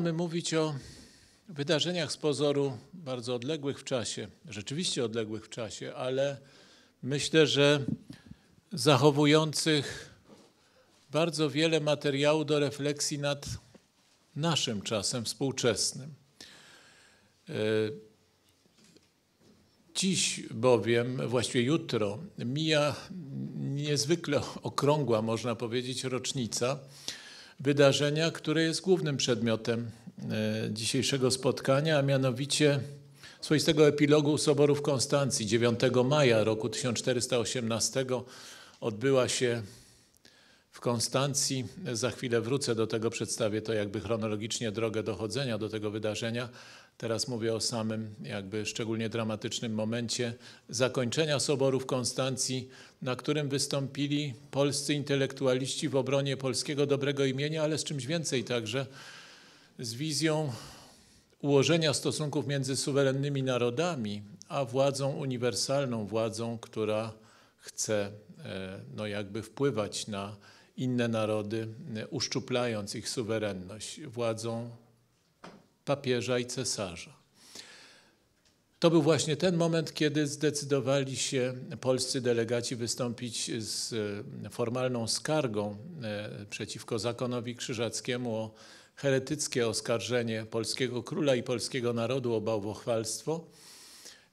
mamy mówić o wydarzeniach z pozoru bardzo odległych w czasie, rzeczywiście odległych w czasie, ale myślę, że zachowujących bardzo wiele materiału do refleksji nad naszym czasem współczesnym. E, dziś bowiem, właściwie jutro, mija niezwykle okrągła, można powiedzieć, rocznica wydarzenia, które jest głównym przedmiotem e, dzisiejszego spotkania, a mianowicie swoistego epilogu Soboru w Konstancji. 9 maja roku 1418 odbyła się w Konstancji, za chwilę wrócę do tego, przedstawię to jakby chronologicznie drogę dochodzenia do tego wydarzenia, Teraz mówię o samym jakby szczególnie dramatycznym momencie zakończenia Soboru w Konstancji, na którym wystąpili polscy intelektualiści w obronie polskiego dobrego imienia, ale z czymś więcej także, z wizją ułożenia stosunków między suwerennymi narodami, a władzą uniwersalną, władzą, która chce e, no jakby wpływać na inne narody, e, uszczuplając ich suwerenność, władzą papieża i cesarza. To był właśnie ten moment, kiedy zdecydowali się polscy delegaci wystąpić z e, formalną skargą e, przeciwko zakonowi krzyżackiemu o heretyckie oskarżenie polskiego króla i polskiego narodu o bałwochwalstwo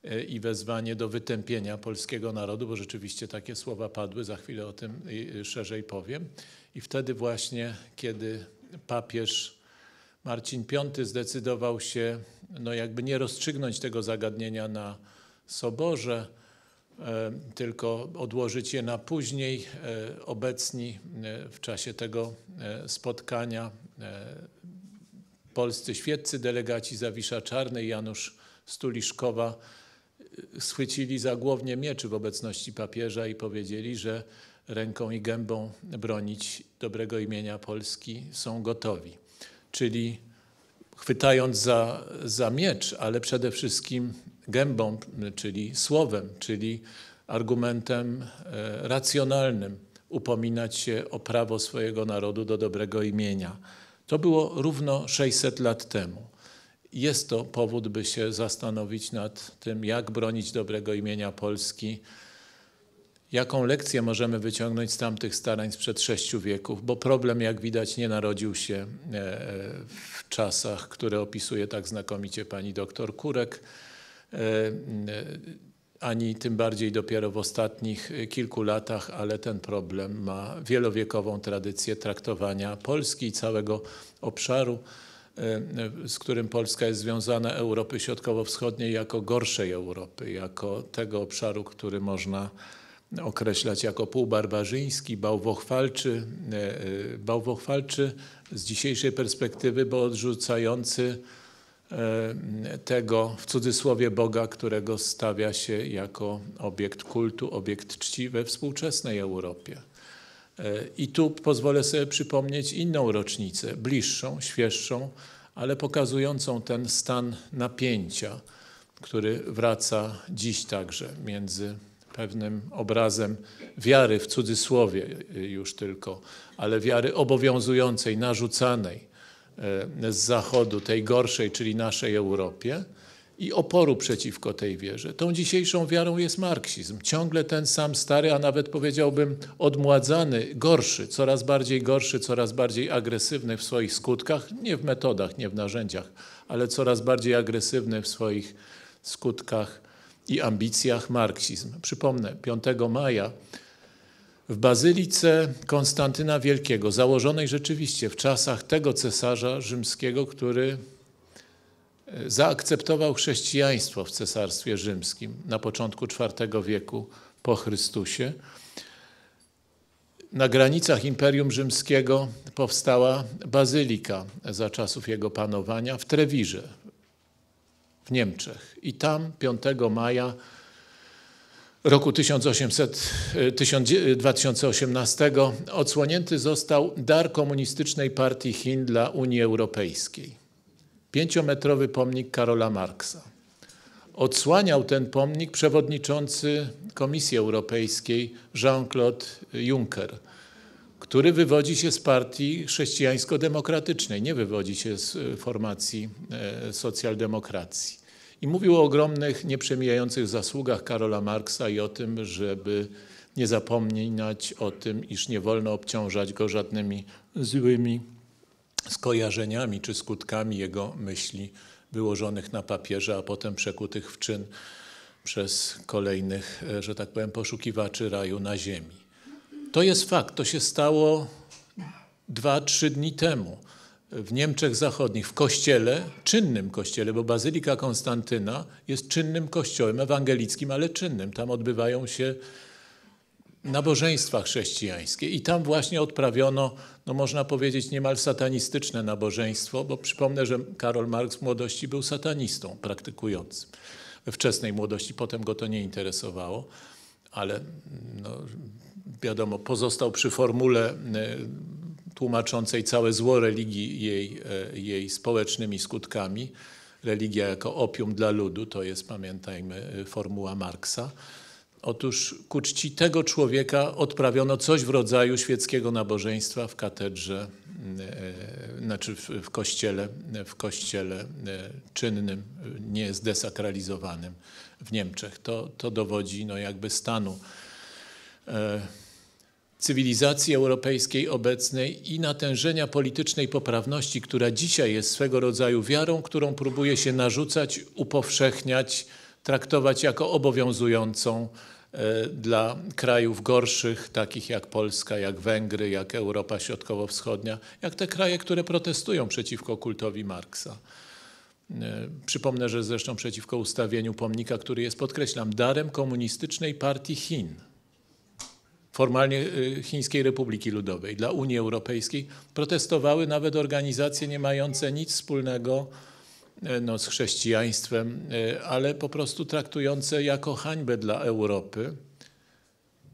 e, i wezwanie do wytępienia polskiego narodu, bo rzeczywiście takie słowa padły, za chwilę o tym szerzej powiem. I wtedy właśnie, kiedy papież Marcin V zdecydował się, no jakby nie rozstrzygnąć tego zagadnienia na soborze, e, tylko odłożyć je na później. E, obecni e, w czasie tego spotkania polscy świeccy delegaci Zawisza Czarnej, Janusz Stuliszkowa, schwycili za głownie mieczy w obecności papieża i powiedzieli, że ręką i gębą bronić dobrego imienia Polski są gotowi czyli chwytając za, za miecz, ale przede wszystkim gębą, czyli słowem, czyli argumentem e, racjonalnym, upominać się o prawo swojego narodu do dobrego imienia. To było równo 600 lat temu. Jest to powód, by się zastanowić nad tym, jak bronić dobrego imienia Polski jaką lekcję możemy wyciągnąć z tamtych starań sprzed sześciu wieków, bo problem, jak widać, nie narodził się e, e, w czasach, które opisuje tak znakomicie pani doktor Kurek, e, ani tym bardziej dopiero w ostatnich kilku latach, ale ten problem ma wielowiekową tradycję traktowania Polski i całego obszaru z którym Polska jest związana, Europy Środkowo-Wschodniej, jako gorszej Europy, jako tego obszaru, który można określać jako półbarbarzyński, bałwochwalczy, e, e, bałwochwalczy z dzisiejszej perspektywy, bo odrzucający e, tego w cudzysłowie Boga, którego stawia się jako obiekt kultu, obiekt czci we współczesnej Europie. I tu pozwolę sobie przypomnieć inną rocznicę, bliższą, świeższą, ale pokazującą ten stan napięcia, który wraca dziś także między pewnym obrazem wiary, w cudzysłowie y, y, już tylko, ale wiary obowiązującej, narzucanej e, z zachodu, tej gorszej, czyli naszej Europie i oporu przeciwko tej wierze. Tą dzisiejszą wiarą jest marksizm. Ciągle ten sam stary, a nawet powiedziałbym odmładzany, gorszy, coraz bardziej gorszy, coraz bardziej agresywny w swoich skutkach, nie w metodach, nie w narzędziach, ale coraz bardziej agresywny w swoich skutkach i ambicjach marksizm. Przypomnę, 5 maja w bazylice Konstantyna Wielkiego, założonej rzeczywiście w czasach tego cesarza rzymskiego, który e, zaakceptował chrześcijaństwo w cesarstwie rzymskim na początku IV wieku po Chrystusie. Na granicach Imperium Rzymskiego powstała bazylika za czasów jego panowania w Trewirze, w Niemczech. I tam 5 maja roku 1800, 2018 e, e, odsłonięty został dar komunistycznej partii Chin dla Unii Europejskiej. Pięciometrowy pomnik Karola Marksa. Odsłaniał ten pomnik przewodniczący Komisji Europejskiej Jean-Claude Juncker który wywodzi się z partii chrześcijańsko-demokratycznej, nie wywodzi się z e, formacji e, socjaldemokracji. I mówił o ogromnych, nieprzemijających zasługach Karola Marksa i o tym, żeby nie zapominać o tym, iż nie wolno obciążać go żadnymi złymi skojarzeniami czy skutkami jego myśli wyłożonych na papierze, a potem przekutych w czyn przez kolejnych, e, że tak powiem, poszukiwaczy raju na ziemi. To jest fakt, to się stało dwa, trzy dni temu w Niemczech Zachodnich, w kościele, czynnym kościele, bo Bazylika Konstantyna jest czynnym kościołem ewangelickim, ale czynnym. Tam odbywają się nabożeństwa chrześcijańskie i tam właśnie odprawiono, no można powiedzieć, niemal satanistyczne nabożeństwo, bo przypomnę, że Karol Marx w młodości był satanistą praktykującym. We wczesnej młodości, potem go to nie interesowało, ale no, wiadomo, pozostał przy formule e, tłumaczącej całe zło religii jej, e, jej społecznymi skutkami. Religia jako opium dla ludu, to jest, pamiętajmy, e, formuła Marksa. Otóż ku czci tego człowieka odprawiono coś w rodzaju świeckiego nabożeństwa w katedrze, znaczy w, kościele, w kościele czynnym, nie zdesakralizowanym w Niemczech. To, to dowodzi no, jakby stanu E, cywilizacji europejskiej obecnej i natężenia politycznej poprawności, która dzisiaj jest swego rodzaju wiarą, którą próbuje się narzucać, upowszechniać, traktować jako obowiązującą e, dla krajów gorszych, takich jak Polska, jak Węgry, jak Europa Środkowo-Wschodnia, jak te kraje, które protestują przeciwko kultowi Marksa. E, przypomnę, że zresztą przeciwko ustawieniu pomnika, który jest, podkreślam, darem komunistycznej partii Chin formalnie y, Chińskiej Republiki Ludowej, dla Unii Europejskiej. Protestowały nawet organizacje nie mające nic wspólnego e, no, z chrześcijaństwem, e, ale po prostu traktujące jako hańbę dla Europy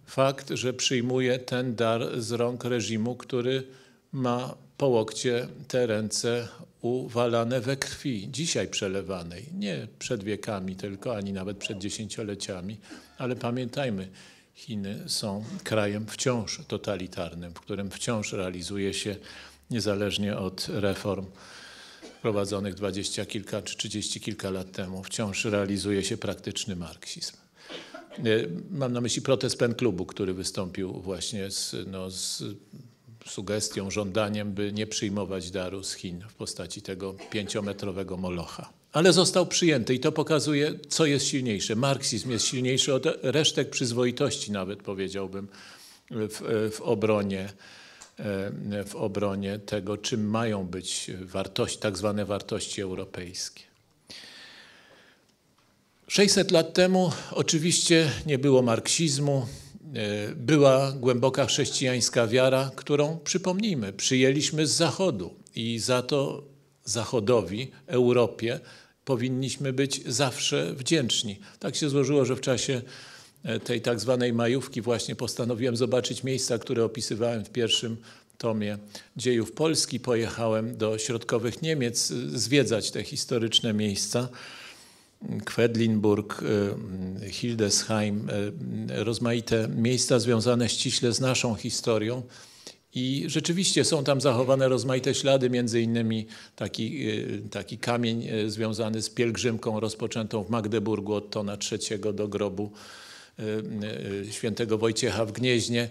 fakt, że przyjmuje ten dar z rąk reżimu, który ma po łokcie te ręce uwalane we krwi, dzisiaj przelewanej, nie przed wiekami tylko, ani nawet przed dziesięcioleciami, ale pamiętajmy, Chiny są krajem wciąż totalitarnym, w którym wciąż realizuje się, niezależnie od reform prowadzonych dwadzieścia kilka czy trzydzieści kilka lat temu, wciąż realizuje się praktyczny marksizm. E, mam na myśli protest PEN Klubu, który wystąpił właśnie z, no, z sugestią, żądaniem, by nie przyjmować daru z Chin w postaci tego pięciometrowego molocha ale został przyjęty i to pokazuje, co jest silniejsze. Marksizm jest silniejszy od resztek przyzwoitości, nawet powiedziałbym, w, w obronie e, w obronie tego, czym mają być wartości, tak zwane wartości europejskie. 600 lat temu oczywiście nie było marksizmu, e, była głęboka chrześcijańska wiara, którą, przypomnijmy, przyjęliśmy z Zachodu i za to Zachodowi, Europie, powinniśmy być zawsze wdzięczni. Tak się złożyło, że w czasie e, tej tak zwanej majówki właśnie postanowiłem zobaczyć miejsca, które opisywałem w pierwszym tomie dziejów Polski. Pojechałem do środkowych Niemiec e, zwiedzać te historyczne miejsca. Kwedlinburg, e, Hildesheim, rozmaite miejsca związane ściśle z naszą historią. I rzeczywiście są tam zachowane rozmaite ślady, między innymi taki, e, taki kamień e, związany z pielgrzymką rozpoczętą w Magdeburgu od Tona III do grobu e, świętego Wojciecha w Gnieźnie.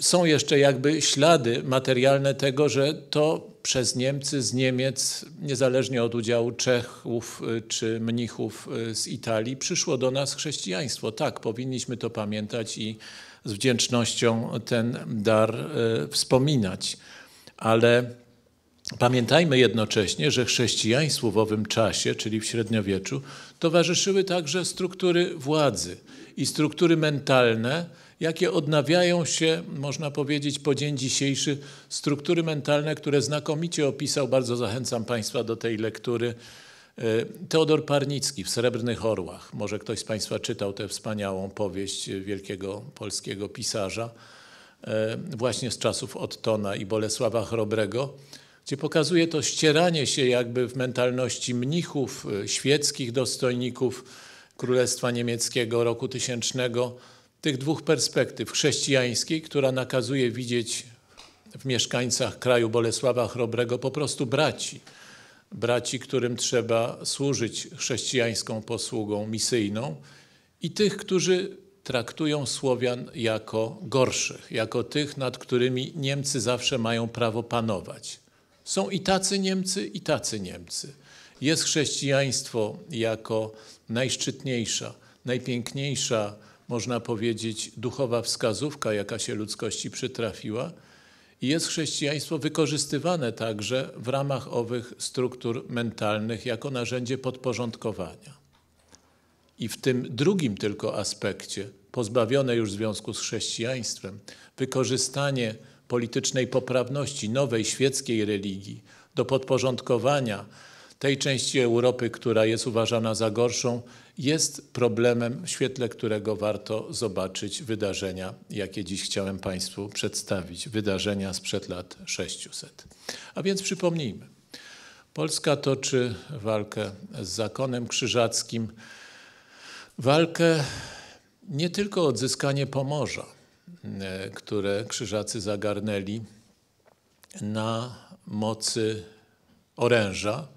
Są jeszcze jakby ślady materialne tego, że to przez Niemcy z Niemiec, niezależnie od udziału Czechów czy mnichów z Italii, przyszło do nas chrześcijaństwo. Tak, powinniśmy to pamiętać i z wdzięcznością ten dar e, wspominać. Ale pamiętajmy jednocześnie, że chrześcijaństwu w owym czasie, czyli w średniowieczu, towarzyszyły także struktury władzy i struktury mentalne, jakie odnawiają się, można powiedzieć, po dzień dzisiejszy, struktury mentalne, które znakomicie opisał, bardzo zachęcam Państwa do tej lektury, E, Teodor Parnicki w Srebrnych Orłach. Może ktoś z Państwa czytał tę wspaniałą powieść wielkiego polskiego pisarza e, właśnie z czasów Ottona i Bolesława Chrobrego, gdzie pokazuje to ścieranie się jakby w mentalności mnichów, e, świeckich dostojników Królestwa Niemieckiego roku tysięcznego, tych dwóch perspektyw, chrześcijańskiej, która nakazuje widzieć w mieszkańcach kraju Bolesława Chrobrego po prostu braci, braci, którym trzeba służyć chrześcijańską posługą misyjną, i tych, którzy traktują Słowian jako gorszych, jako tych, nad którymi Niemcy zawsze mają prawo panować. Są i tacy Niemcy, i tacy Niemcy. Jest chrześcijaństwo jako najszczytniejsza, najpiękniejsza, można powiedzieć, duchowa wskazówka, jaka się ludzkości przytrafiła jest chrześcijaństwo wykorzystywane także w ramach owych struktur mentalnych jako narzędzie podporządkowania. I w tym drugim tylko aspekcie, pozbawione już związku z chrześcijaństwem, wykorzystanie politycznej poprawności nowej świeckiej religii do podporządkowania tej części Europy, która jest uważana za gorszą, jest problemem, w świetle którego warto zobaczyć wydarzenia, jakie dziś chciałem Państwu przedstawić, wydarzenia sprzed lat 600. A więc przypomnijmy, Polska toczy walkę z zakonem krzyżackim, walkę nie tylko o odzyskanie Pomorza, e, które krzyżacy zagarnęli na mocy oręża,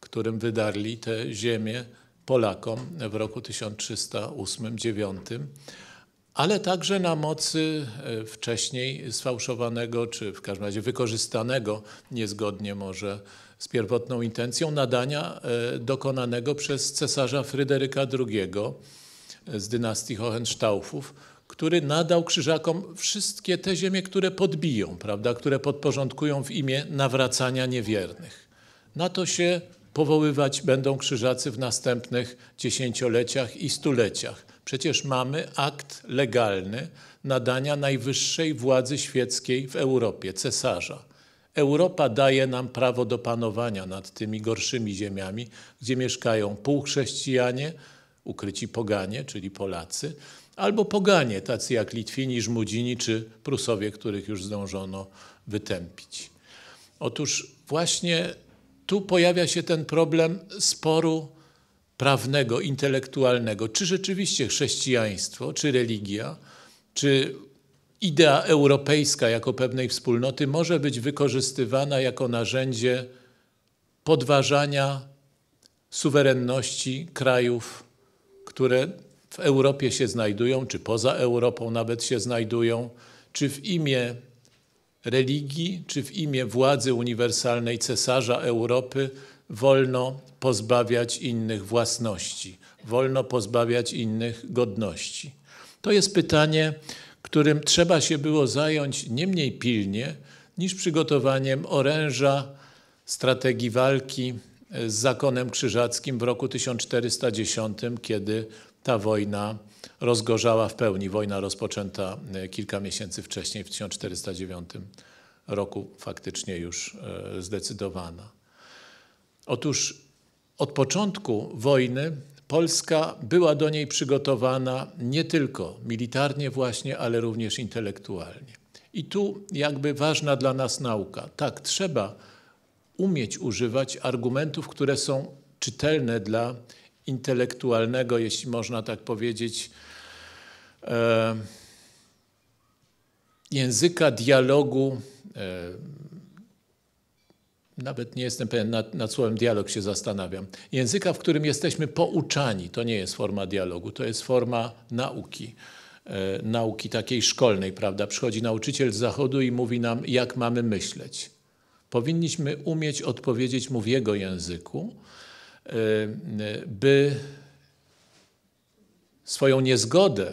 którym wydarli te ziemie, Polakom w roku 1308-9, ale także na mocy e, wcześniej sfałszowanego, czy w każdym razie wykorzystanego niezgodnie może z pierwotną intencją nadania e, dokonanego przez cesarza Fryderyka II e, z dynastii Hohenstaufów, który nadał krzyżakom wszystkie te ziemie, które podbiją, prawda, które podporządkują w imię nawracania niewiernych. Na to się powoływać będą krzyżacy w następnych dziesięcioleciach i stuleciach. Przecież mamy akt legalny nadania najwyższej władzy świeckiej w Europie, cesarza. Europa daje nam prawo do panowania nad tymi gorszymi ziemiami, gdzie mieszkają półchrześcijanie, ukryci poganie, czyli Polacy, albo poganie, tacy jak Litwini, Żmudzini czy Prusowie, których już zdążono wytępić. Otóż właśnie tu pojawia się ten problem sporu prawnego, intelektualnego. Czy rzeczywiście chrześcijaństwo, czy religia, czy idea europejska jako pewnej wspólnoty może być wykorzystywana jako narzędzie podważania suwerenności krajów, które w Europie się znajdują, czy poza Europą nawet się znajdują, czy w imię religii czy w imię władzy uniwersalnej cesarza Europy wolno pozbawiać innych własności, wolno pozbawiać innych godności. To jest pytanie, którym trzeba się było zająć nie mniej pilnie niż przygotowaniem oręża strategii walki z zakonem krzyżackim w roku 1410, kiedy ta wojna rozgorzała w pełni. Wojna rozpoczęta e, kilka miesięcy wcześniej, w 1409 roku, faktycznie już e, zdecydowana. Otóż od początku wojny Polska była do niej przygotowana nie tylko militarnie właśnie, ale również intelektualnie. I tu jakby ważna dla nas nauka. Tak, trzeba umieć używać argumentów, które są czytelne dla intelektualnego, jeśli można tak powiedzieć, e, języka dialogu. E, nawet nie jestem pewien, nad, nad słowem dialog się zastanawiam. Języka, w którym jesteśmy pouczani, to nie jest forma dialogu, to jest forma nauki e, nauki takiej szkolnej, prawda? Przychodzi nauczyciel z zachodu i mówi nam, jak mamy myśleć. Powinniśmy umieć odpowiedzieć mu w jego języku, Y, y, by swoją niezgodę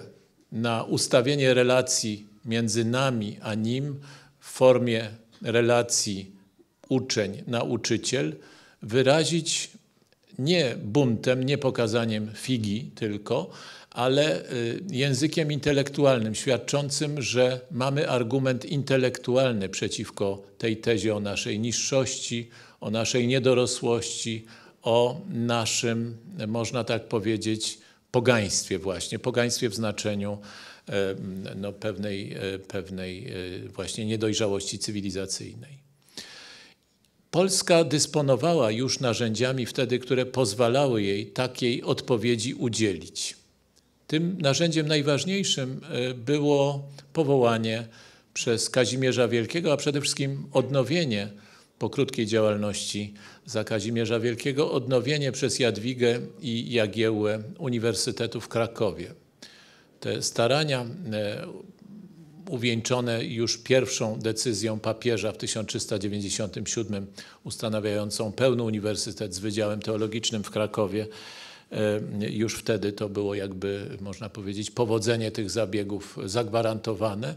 na ustawienie relacji między nami a nim w formie relacji uczeń-nauczyciel wyrazić nie buntem, nie pokazaniem figi tylko, ale y, językiem intelektualnym, świadczącym, że mamy argument intelektualny przeciwko tej tezie o naszej niższości, o naszej niedorosłości, o naszym, można tak powiedzieć, pogaństwie właśnie, pogaństwie w znaczeniu e, no, pewnej, e, pewnej e, właśnie niedojrzałości cywilizacyjnej. Polska dysponowała już narzędziami wtedy, które pozwalały jej takiej odpowiedzi udzielić. Tym narzędziem najważniejszym było powołanie przez Kazimierza Wielkiego, a przede wszystkim odnowienie po krótkiej działalności za Kazimierza Wielkiego odnowienie przez Jadwigę i Jagiełę Uniwersytetu w Krakowie. Te starania e, uwieńczone już pierwszą decyzją papieża w 1397 ustanawiającą pełny uniwersytet z Wydziałem Teologicznym w Krakowie. E, już wtedy to było jakby, można powiedzieć, powodzenie tych zabiegów zagwarantowane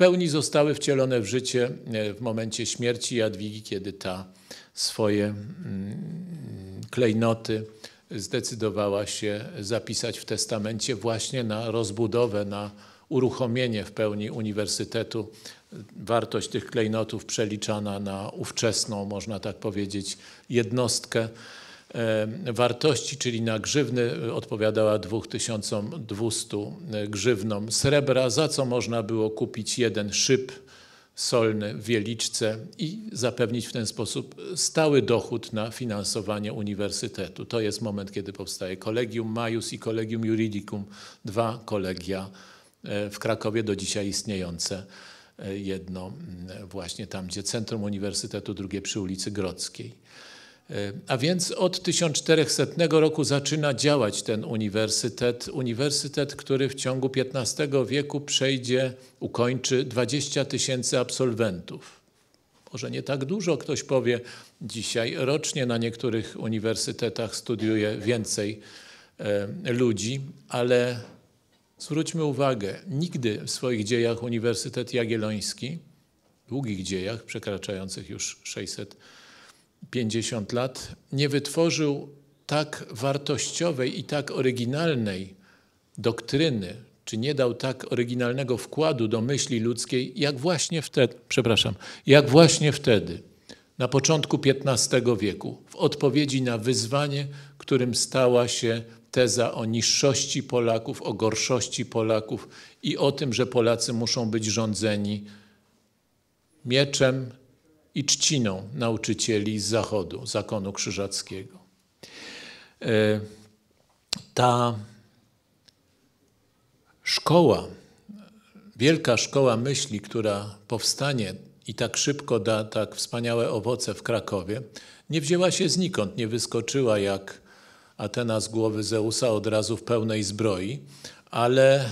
pełni zostały wcielone w życie e, w momencie śmierci Jadwigi, kiedy ta swoje mm, klejnoty zdecydowała się zapisać w testamencie właśnie na rozbudowę, na uruchomienie w pełni uniwersytetu. Wartość tych klejnotów przeliczana na ówczesną, można tak powiedzieć, jednostkę. E, wartości, czyli na grzywny e, odpowiadała 2200 e, grzywnom srebra, za co można było kupić jeden szyb solny w Wieliczce i zapewnić w ten sposób stały dochód na finansowanie uniwersytetu. To jest moment, kiedy powstaje kolegium Majus i kolegium Juridicum, dwa kolegia w Krakowie do dzisiaj istniejące. Jedno właśnie tam, gdzie Centrum Uniwersytetu, drugie przy ulicy Grodzkiej. E, a więc od 1400 roku zaczyna działać ten uniwersytet, uniwersytet, który w ciągu XV wieku przejdzie, ukończy 20 tysięcy absolwentów. Może nie tak dużo, ktoś powie, dzisiaj rocznie na niektórych uniwersytetach studiuje więcej e, ludzi, ale zwróćmy uwagę, nigdy w swoich dziejach Uniwersytet Jagielloński, długich dziejach, przekraczających już 600 lat, 50 lat, nie wytworzył tak wartościowej i tak oryginalnej doktryny, czy nie dał tak oryginalnego wkładu do myśli ludzkiej, jak właśnie wtedy, przepraszam, jak właśnie wtedy, na początku XV wieku, w odpowiedzi na wyzwanie, którym stała się teza o niższości Polaków, o gorszości Polaków i o tym, że Polacy muszą być rządzeni mieczem, i czciną nauczycieli z zachodu, zakonu krzyżackiego. E, ta szkoła, wielka szkoła myśli, która powstanie i tak szybko da tak wspaniałe owoce w Krakowie, nie wzięła się znikąd, nie wyskoczyła jak Atena z głowy Zeusa od razu w pełnej zbroi, ale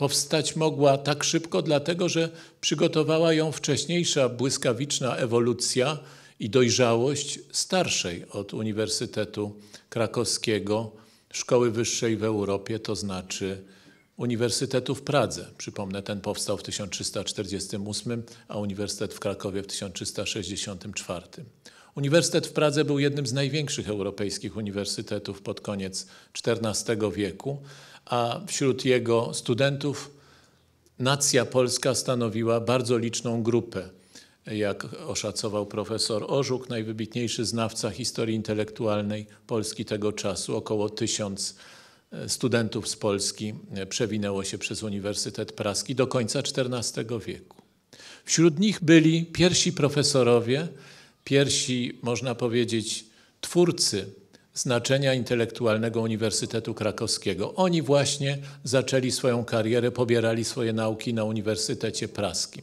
powstać mogła tak szybko, dlatego że przygotowała ją wcześniejsza błyskawiczna ewolucja i dojrzałość starszej od Uniwersytetu Krakowskiego, szkoły wyższej w Europie, to znaczy Uniwersytetu w Pradze. Przypomnę, ten powstał w 1348, a Uniwersytet w Krakowie w 1364. Uniwersytet w Pradze był jednym z największych europejskich uniwersytetów pod koniec XIV wieku, a wśród jego studentów nacja polska stanowiła bardzo liczną grupę. Jak oszacował profesor Orzuk, najwybitniejszy znawca historii intelektualnej Polski tego czasu, około tysiąc e, studentów z Polski e, przewinęło się przez Uniwersytet Praski do końca XIV wieku. Wśród nich byli pierwsi profesorowie, piersi, można powiedzieć, twórcy znaczenia intelektualnego Uniwersytetu Krakowskiego. Oni właśnie zaczęli swoją karierę, pobierali swoje nauki na Uniwersytecie Praskim.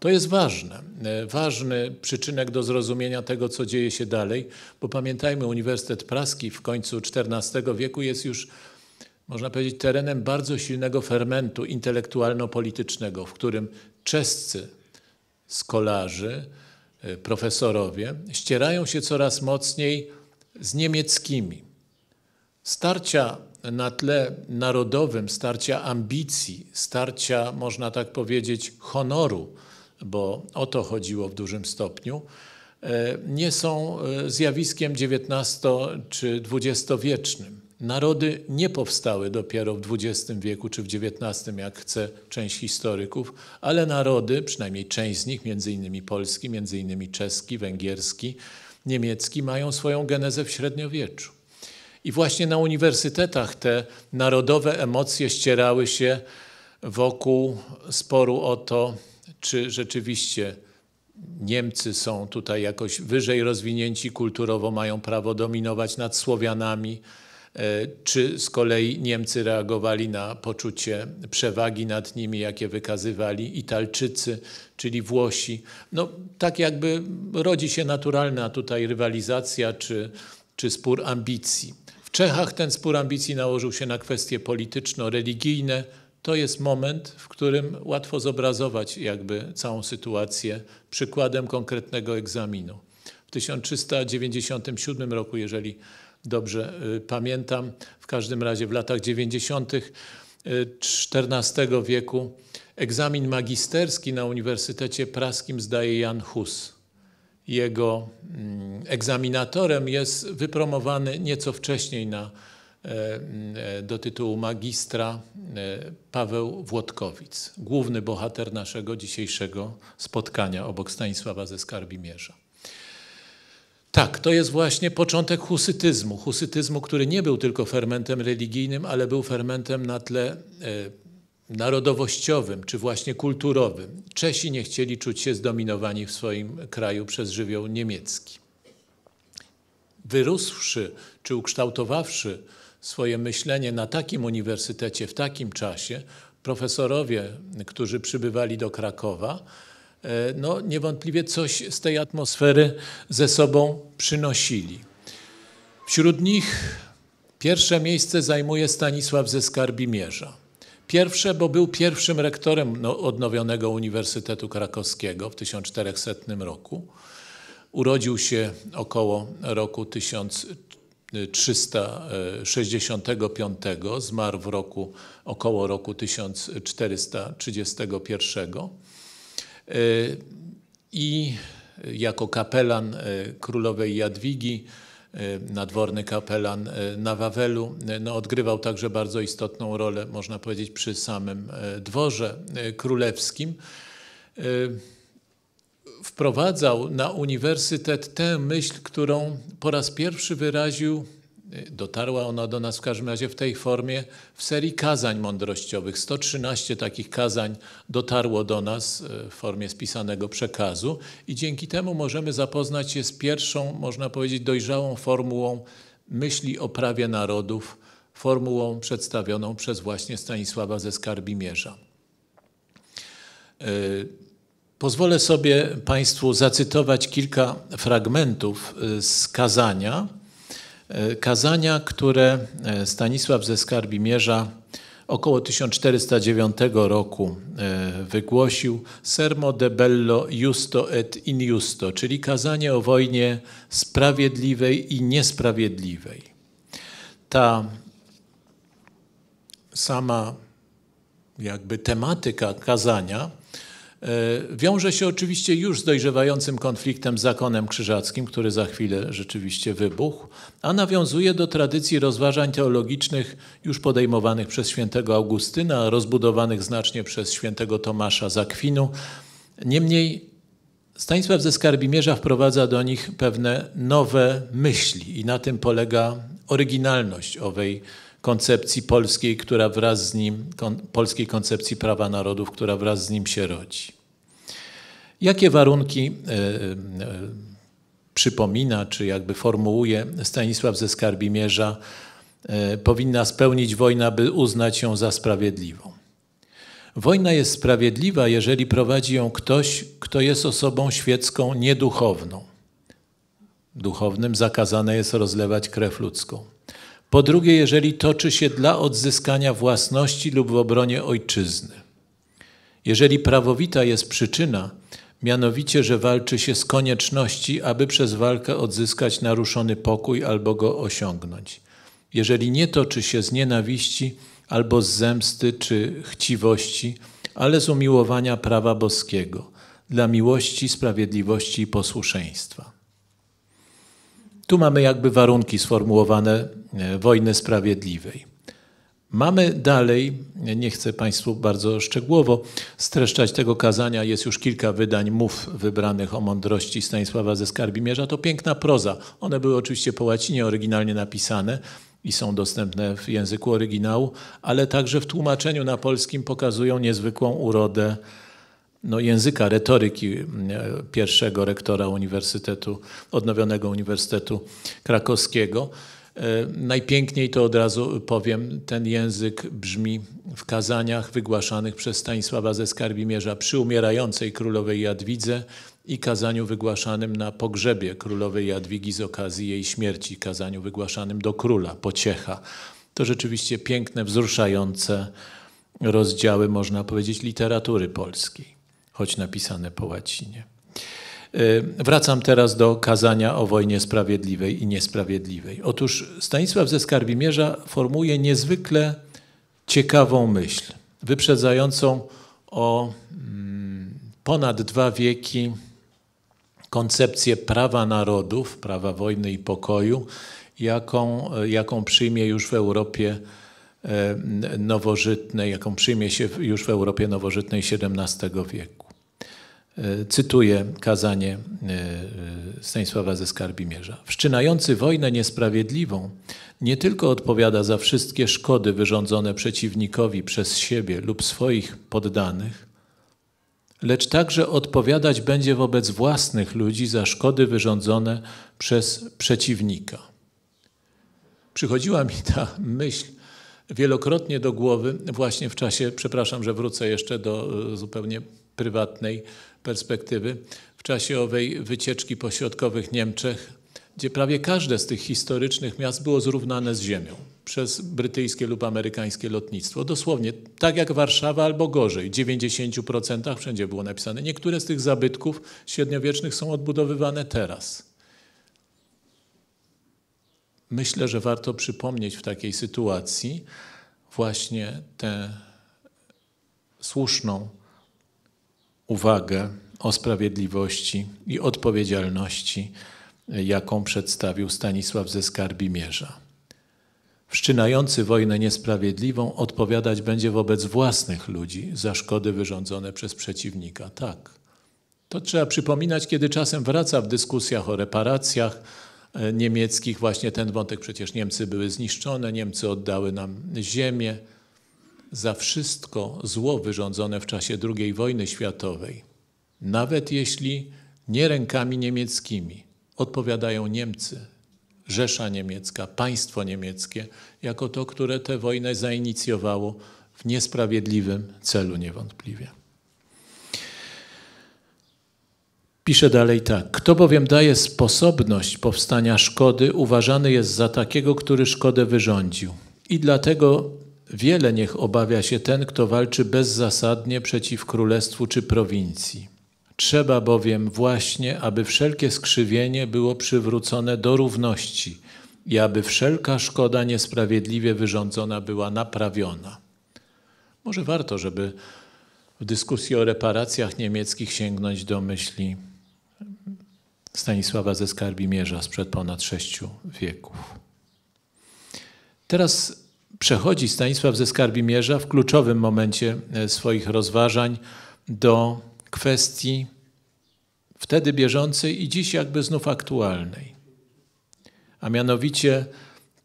To jest ważne, e, ważny przyczynek do zrozumienia tego, co dzieje się dalej, bo pamiętajmy, Uniwersytet Praski w końcu XIV wieku jest już, można powiedzieć, terenem bardzo silnego fermentu intelektualno-politycznego, w którym czescy skolarzy, E, profesorowie ścierają się coraz mocniej z niemieckimi. Starcia na tle narodowym, starcia ambicji, starcia, można tak powiedzieć, honoru, bo o to chodziło w dużym stopniu, e, nie są e, zjawiskiem XIX czy XX-wiecznym. Narody nie powstały dopiero w XX wieku czy w XIX, jak chce część historyków, ale narody, przynajmniej część z nich, między innymi polski, między innymi czeski, węgierski, niemiecki, mają swoją genezę w średniowieczu. I właśnie na uniwersytetach te narodowe emocje ścierały się wokół sporu o to, czy rzeczywiście Niemcy są tutaj jakoś wyżej rozwinięci kulturowo, mają prawo dominować nad Słowianami E, czy z kolei Niemcy reagowali na poczucie przewagi nad nimi, jakie wykazywali Italczycy, czyli Włosi. No tak jakby rodzi się naturalna tutaj rywalizacja czy, czy spór ambicji. W Czechach ten spór ambicji nałożył się na kwestie polityczno-religijne, to jest moment, w którym łatwo zobrazować jakby całą sytuację przykładem konkretnego egzaminu. W 1397 roku, jeżeli dobrze y, pamiętam. W każdym razie w latach 90. XIV y, wieku egzamin magisterski na Uniwersytecie Praskim zdaje Jan Hus. Jego mm, egzaminatorem jest wypromowany nieco wcześniej na, e, mm, e, do tytułu magistra e, Paweł Włodkowicz, główny bohater naszego dzisiejszego spotkania obok Stanisława ze Skarbimierza. Tak, to jest właśnie początek husytyzmu. Husytyzmu, który nie był tylko fermentem religijnym, ale był fermentem na tle e, narodowościowym czy właśnie kulturowym. Czesi nie chcieli czuć się zdominowani w swoim kraju przez żywioł niemiecki. Wyrósłszy czy ukształtowawszy swoje myślenie na takim uniwersytecie w takim czasie, profesorowie, którzy przybywali do Krakowa, E, no, niewątpliwie coś z tej atmosfery ze sobą przynosili. Wśród nich pierwsze miejsce zajmuje Stanisław ze Skarbimierza. Pierwsze, bo był pierwszym rektorem no, odnowionego Uniwersytetu Krakowskiego w 1400 roku. Urodził się około roku 1365, zmarł w roku, około roku 1431. Y, I jako kapelan y, królowej Jadwigi, y, nadworny kapelan na Wawelu, no, odgrywał także bardzo istotną rolę, można powiedzieć, przy samym dworze królewskim. Wprowadzał na uniwersytet tę myśl, którą po raz pierwszy wyraził Dotarła ona do nas w każdym razie w tej formie w serii kazań mądrościowych. 113 takich kazań dotarło do nas e, w formie spisanego przekazu i dzięki temu możemy zapoznać się z pierwszą, można powiedzieć, dojrzałą formułą myśli o prawie narodów, formułą przedstawioną przez właśnie Stanisława ze Skarbimierza. E, pozwolę sobie Państwu zacytować kilka fragmentów e, z kazania E, kazania, które e, Stanisław ze Skarbimierza około 1409 roku e, wygłosił Sermo de bello justo et injusto, czyli kazanie o wojnie sprawiedliwej i niesprawiedliwej. Ta sama jakby tematyka kazania E, wiąże się oczywiście już z dojrzewającym konfliktem z zakonem krzyżackim, który za chwilę rzeczywiście wybuchł, a nawiązuje do tradycji rozważań teologicznych już podejmowanych przez świętego Augustyna, rozbudowanych znacznie przez świętego Tomasza Zakwinu. Niemniej Stanisław ze Skarbimierza wprowadza do nich pewne nowe myśli i na tym polega oryginalność owej koncepcji polskiej, która wraz z nim, kon, polskiej koncepcji prawa narodów, która wraz z nim się rodzi. Jakie warunki y, y, przypomina, czy jakby formułuje Stanisław ze Skarbimierza, y, e, powinna spełnić wojna, by uznać ją za sprawiedliwą? Wojna jest sprawiedliwa, jeżeli prowadzi ją ktoś, kto jest osobą świecką nieduchowną. Duchownym zakazane jest rozlewać krew ludzką. Po drugie, jeżeli toczy się dla odzyskania własności lub w obronie ojczyzny. Jeżeli prawowita jest przyczyna, mianowicie, że walczy się z konieczności, aby przez walkę odzyskać naruszony pokój albo go osiągnąć. Jeżeli nie toczy się z nienawiści albo z zemsty czy chciwości, ale z umiłowania prawa boskiego, dla miłości, sprawiedliwości i posłuszeństwa. Tu mamy jakby warunki sformułowane e, wojny sprawiedliwej. Mamy dalej, e, nie chcę Państwu bardzo szczegółowo streszczać tego kazania, jest już kilka wydań mów wybranych o mądrości Stanisława ze Skarbimierza. To piękna proza. One były oczywiście po łacinie oryginalnie napisane i są dostępne w języku oryginału, ale także w tłumaczeniu na polskim pokazują niezwykłą urodę no, języka, retoryki e, pierwszego rektora Uniwersytetu, odnowionego Uniwersytetu Krakowskiego. E, najpiękniej to od razu powiem, ten język brzmi w kazaniach wygłaszanych przez Stanisława ze Skarbimierza przy umierającej królowej Jadwidze i kazaniu wygłaszanym na pogrzebie królowej Jadwigi z okazji jej śmierci, kazaniu wygłaszanym do króla, pociecha. To rzeczywiście piękne, wzruszające rozdziały, można powiedzieć, literatury polskiej choć napisane po łacinie. E, wracam teraz do kazania o wojnie sprawiedliwej i niesprawiedliwej. Otóż Stanisław ze Skarbimierza formułuje niezwykle ciekawą myśl, wyprzedzającą o mm, ponad dwa wieki koncepcję prawa narodów, prawa wojny i pokoju, jaką, jaką przyjmie już w Europie e, nowożytnej, jaką przyjmie się już w Europie nowożytnej XVII wieku. E, cytuję kazanie e, e, Stanisława ze Skarbimierza. Wszczynający wojnę niesprawiedliwą nie tylko odpowiada za wszystkie szkody wyrządzone przeciwnikowi przez siebie lub swoich poddanych, lecz także odpowiadać będzie wobec własnych ludzi za szkody wyrządzone przez przeciwnika. Przychodziła mi ta myśl wielokrotnie do głowy właśnie w czasie, przepraszam, że wrócę jeszcze do zupełnie prywatnej perspektywy w czasie owej wycieczki po środkowych Niemczech, gdzie prawie każde z tych historycznych miast było zrównane z ziemią przez brytyjskie lub amerykańskie lotnictwo. Dosłownie tak jak Warszawa albo gorzej, w 90% wszędzie było napisane. Niektóre z tych zabytków średniowiecznych są odbudowywane teraz. Myślę, że warto przypomnieć w takiej sytuacji właśnie tę słuszną uwagę o sprawiedliwości i odpowiedzialności, jaką przedstawił Stanisław ze Skarbimierza. Wszczynający wojnę niesprawiedliwą odpowiadać będzie wobec własnych ludzi za szkody wyrządzone przez przeciwnika. Tak. To trzeba przypominać, kiedy czasem wraca w dyskusjach o reparacjach e, niemieckich właśnie ten wątek. Przecież Niemcy były zniszczone, Niemcy oddały nam ziemię za wszystko zło wyrządzone w czasie II wojny światowej, nawet jeśli nie rękami niemieckimi, odpowiadają Niemcy, Rzesza Niemiecka, państwo niemieckie, jako to, które tę wojnę zainicjowało w niesprawiedliwym celu niewątpliwie. Pisze dalej tak. Kto bowiem daje sposobność powstania szkody, uważany jest za takiego, który szkodę wyrządził. I dlatego Wiele niech obawia się ten, kto walczy bezzasadnie przeciw królestwu czy prowincji. Trzeba bowiem właśnie, aby wszelkie skrzywienie było przywrócone do równości i aby wszelka szkoda niesprawiedliwie wyrządzona była naprawiona. Może warto, żeby w dyskusji o reparacjach niemieckich sięgnąć do myśli Stanisława ze Skarbimierza sprzed ponad sześciu wieków. Teraz przechodzi Stanisław ze Skarbimierza w kluczowym momencie e, swoich rozważań do kwestii wtedy bieżącej i dziś jakby znów aktualnej. A mianowicie,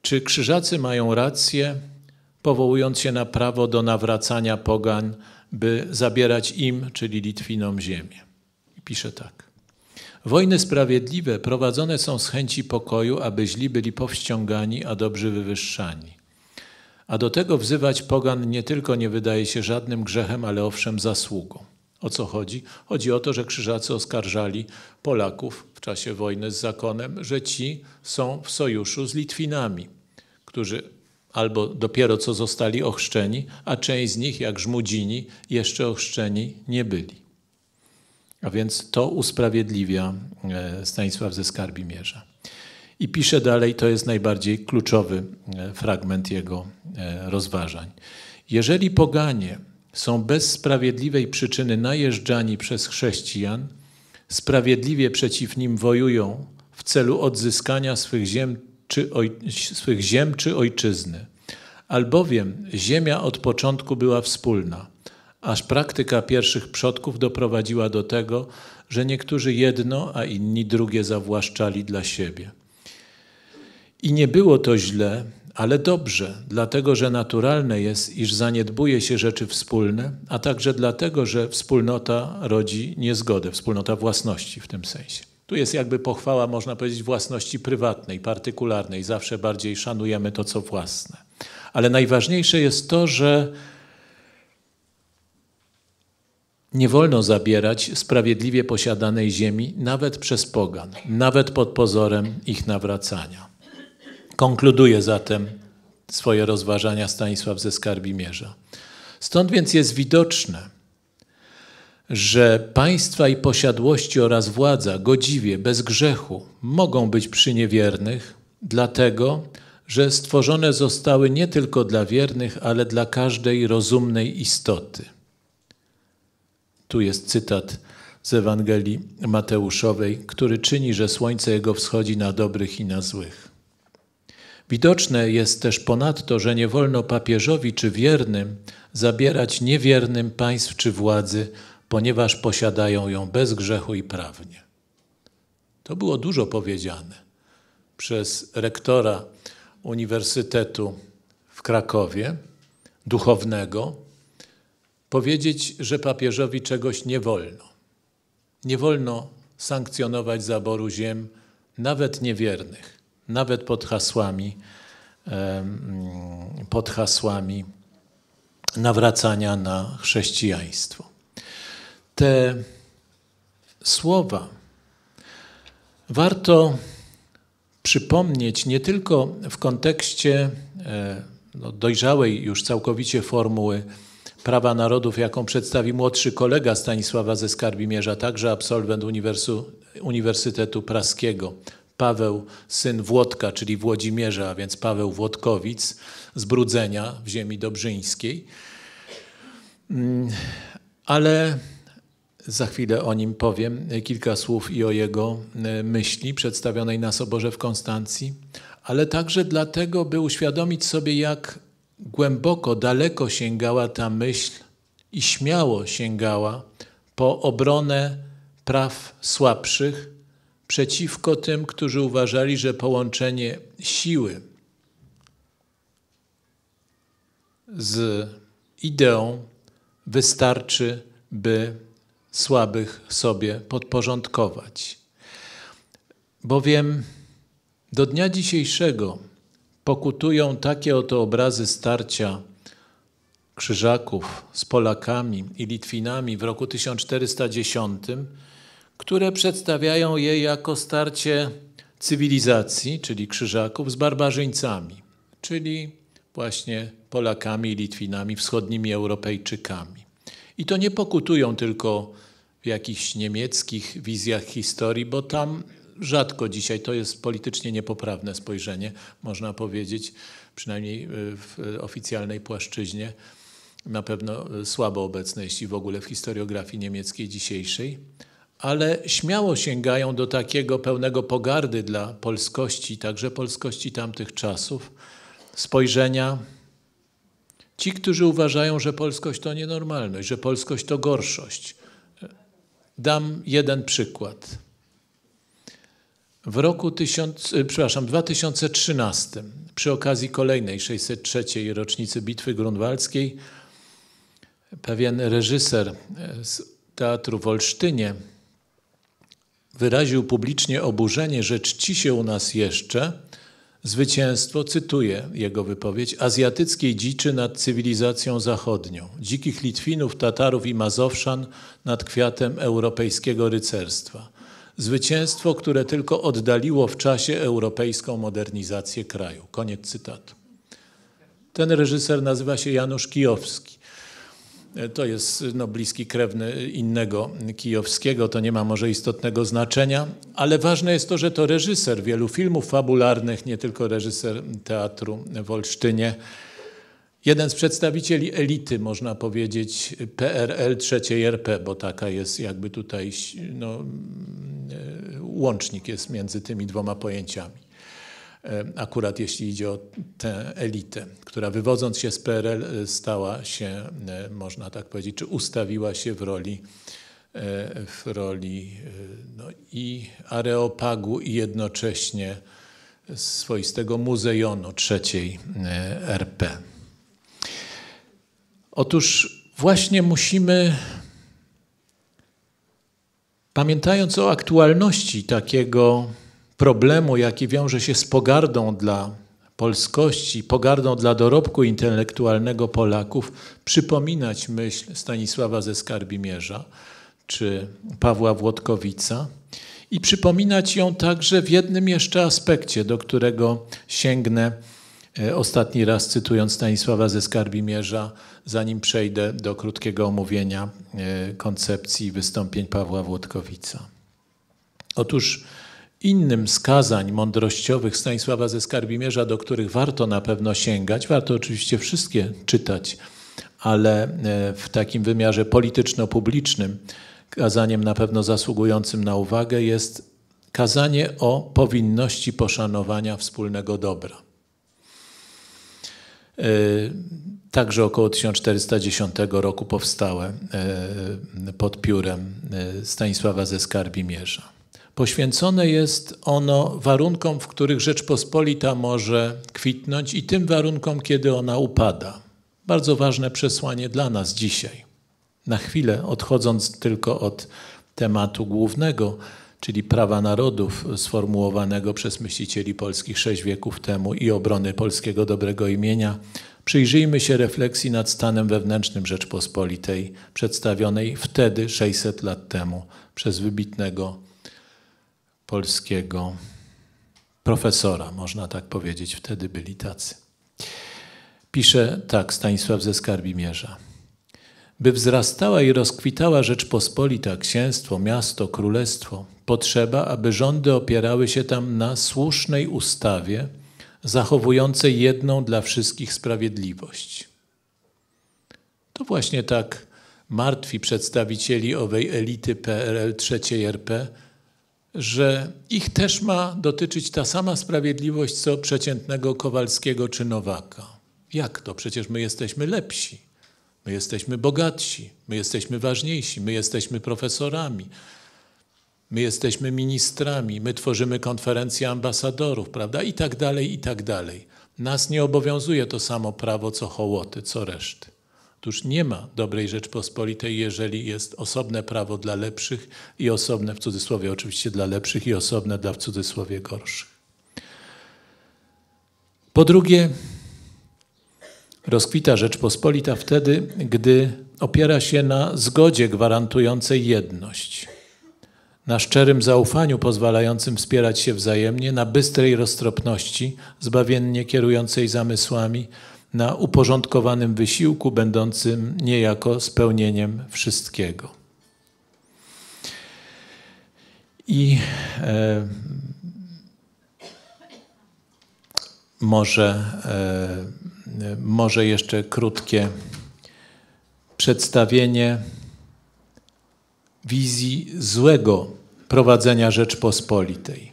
czy krzyżacy mają rację, powołując się na prawo do nawracania pogan, by zabierać im, czyli Litwinom, ziemię? pisze tak. Wojny sprawiedliwe prowadzone są z chęci pokoju, aby źli byli powściągani, a dobrzy wywyższani. A do tego wzywać pogan nie tylko nie wydaje się żadnym grzechem, ale owszem zasługą. O co chodzi? Chodzi o to, że krzyżacy oskarżali Polaków w czasie wojny z zakonem, że ci są w sojuszu z Litwinami, którzy albo dopiero co zostali ochrzczeni, a część z nich, jak Żmudzini, jeszcze ochrzczeni nie byli. A więc to usprawiedliwia e, Stanisław ze Skarbimierza. I pisze dalej, to jest najbardziej kluczowy e, fragment jego e, rozważań. Jeżeli poganie są bez sprawiedliwej przyczyny najeżdżani przez chrześcijan, sprawiedliwie przeciw nim wojują w celu odzyskania swych ziem czy, oj, swych ziem czy ojczyzny. Albowiem ziemia od początku była wspólna, aż praktyka pierwszych przodków doprowadziła do tego, że niektórzy jedno, a inni drugie zawłaszczali dla siebie. I nie było to źle, ale dobrze, dlatego że naturalne jest, iż zaniedbuje się rzeczy wspólne, a także dlatego, że wspólnota rodzi niezgodę, wspólnota własności w tym sensie. Tu jest jakby pochwała, można powiedzieć, własności prywatnej, partykularnej. Zawsze bardziej szanujemy to, co własne. Ale najważniejsze jest to, że nie wolno zabierać sprawiedliwie posiadanej ziemi nawet przez pogan, nawet pod pozorem ich nawracania. Konkluduje zatem swoje rozważania Stanisław ze Skarbimierza. Stąd więc jest widoczne, że państwa i posiadłości oraz władza godziwie, bez grzechu mogą być przy niewiernych, dlatego że stworzone zostały nie tylko dla wiernych, ale dla każdej rozumnej istoty. Tu jest cytat z Ewangelii Mateuszowej, który czyni, że słońce jego wschodzi na dobrych i na złych. Widoczne jest też ponadto, że nie wolno papieżowi czy wiernym zabierać niewiernym państw czy władzy, ponieważ posiadają ją bez grzechu i prawnie. To było dużo powiedziane przez rektora Uniwersytetu w Krakowie, duchownego, powiedzieć, że papieżowi czegoś nie wolno. Nie wolno sankcjonować zaboru ziem, nawet niewiernych nawet pod hasłami, pod hasłami nawracania na chrześcijaństwo. Te słowa warto przypomnieć nie tylko w kontekście e, no, dojrzałej już całkowicie formuły prawa narodów, jaką przedstawi młodszy kolega Stanisława ze Skarbimierza, także absolwent Uniwersytetu Praskiego, Paweł, syn Włodka, czyli Włodzimierza, a więc Paweł Włodkowic z Brudzenia w ziemi dobrzyńskiej. Mm, ale za chwilę o nim powiem kilka słów i o jego e, myśli przedstawionej na Soborze w Konstancji, ale także dlatego, by uświadomić sobie, jak głęboko, daleko sięgała ta myśl i śmiało sięgała po obronę praw słabszych, przeciwko tym, którzy uważali, że połączenie siły z ideą wystarczy, by słabych sobie podporządkować. Bowiem do dnia dzisiejszego pokutują takie oto obrazy starcia Krzyżaków z Polakami i Litwinami w roku 1410 które przedstawiają je jako starcie cywilizacji, czyli krzyżaków, z barbarzyńcami, czyli właśnie Polakami, Litwinami, wschodnimi Europejczykami. I to nie pokutują tylko w jakichś niemieckich wizjach historii, bo tam rzadko dzisiaj to jest politycznie niepoprawne spojrzenie, można powiedzieć, przynajmniej e, w oficjalnej płaszczyźnie, na pewno e, słabo obecne, jeśli w ogóle w historiografii niemieckiej dzisiejszej ale śmiało sięgają do takiego pełnego pogardy dla polskości, także polskości tamtych czasów, spojrzenia. Ci, którzy uważają, że polskość to nienormalność, że polskość to gorszość. Dam jeden przykład. W roku 1000, e, przepraszam, 2013, przy okazji kolejnej 603. rocznicy Bitwy Grunwaldzkiej, pewien reżyser e, z teatru w Olsztynie wyraził publicznie oburzenie, że czci się u nas jeszcze zwycięstwo, cytuję jego wypowiedź, azjatyckiej dziczy nad cywilizacją zachodnią, dzikich Litwinów, Tatarów i Mazowszan nad kwiatem europejskiego rycerstwa. Zwycięstwo, które tylko oddaliło w czasie europejską modernizację kraju. Koniec cytatu. Ten reżyser nazywa się Janusz Kijowski. E, to jest e, no, bliski krewny innego kijowskiego, to nie ma może istotnego znaczenia, ale ważne jest to, że to reżyser wielu filmów fabularnych, nie tylko reżyser teatru w Olsztynie, jeden z przedstawicieli elity, można powiedzieć, PRL III RP, bo taka jest jakby tutaj no, e, łącznik jest między tymi dwoma pojęciami. E, akurat jeśli idzie o tę elitę, która wywodząc się z PRL e, stała się, e, można tak powiedzieć, czy ustawiła się w roli, w roli no, i areopagu i jednocześnie swoistego muzejonu trzeciej RP. Otóż właśnie musimy, pamiętając o aktualności takiego problemu, jaki wiąże się z pogardą dla polskości, pogardą dla dorobku intelektualnego Polaków, przypominać myśl Stanisława ze Skarbimierza czy Pawła Włodkowica i przypominać ją także w jednym jeszcze aspekcie, do którego sięgnę e, ostatni raz cytując Stanisława ze Skarbimierza, zanim przejdę do krótkiego omówienia e, koncepcji wystąpień Pawła Włodkowica. Otóż Innym z kazań mądrościowych Stanisława ze Skarbimierza, do których warto na pewno sięgać, warto oczywiście wszystkie czytać, ale e, w takim wymiarze polityczno-publicznym, kazaniem na pewno zasługującym na uwagę jest kazanie o powinności poszanowania wspólnego dobra. E, także około 1410 roku powstałe e, pod piórem Stanisława ze Skarbimierza. Poświęcone jest ono warunkom, w których Rzeczpospolita może kwitnąć i tym warunkom, kiedy ona upada. Bardzo ważne przesłanie dla nas dzisiaj. Na chwilę, odchodząc tylko od tematu głównego, czyli prawa narodów sformułowanego przez myślicieli polskich sześć wieków temu i obrony polskiego dobrego imienia, przyjrzyjmy się refleksji nad stanem wewnętrznym Rzeczpospolitej, przedstawionej wtedy, 600 lat temu, przez wybitnego polskiego profesora, można tak powiedzieć, wtedy byli tacy. Pisze tak Stanisław ze Skarbimierza. By wzrastała i rozkwitała Rzeczpospolita, księstwo, miasto, królestwo, potrzeba, aby rządy opierały się tam na słusznej ustawie, zachowującej jedną dla wszystkich sprawiedliwość. To właśnie tak martwi przedstawicieli owej elity PRL III RP że ich też ma dotyczyć ta sama sprawiedliwość, co przeciętnego Kowalskiego czy Nowaka. Jak to? Przecież my jesteśmy lepsi, my jesteśmy bogatsi, my jesteśmy ważniejsi, my jesteśmy profesorami, my jesteśmy ministrami, my tworzymy konferencję ambasadorów, prawda? I tak dalej, i tak dalej. Nas nie obowiązuje to samo prawo, co hołoty, co reszty. Otóż nie ma dobrej Rzeczpospolitej, jeżeli jest osobne prawo dla lepszych i osobne w cudzysłowie oczywiście dla lepszych i osobne dla w cudzysłowie gorszych. Po drugie, rozkwita Rzeczpospolita wtedy, gdy opiera się na zgodzie gwarantującej jedność, na szczerym zaufaniu pozwalającym wspierać się wzajemnie, na bystrej roztropności, zbawiennie kierującej zamysłami, na uporządkowanym wysiłku, będącym niejako spełnieniem wszystkiego. I e, może, e, może jeszcze krótkie przedstawienie wizji złego prowadzenia Rzeczpospolitej.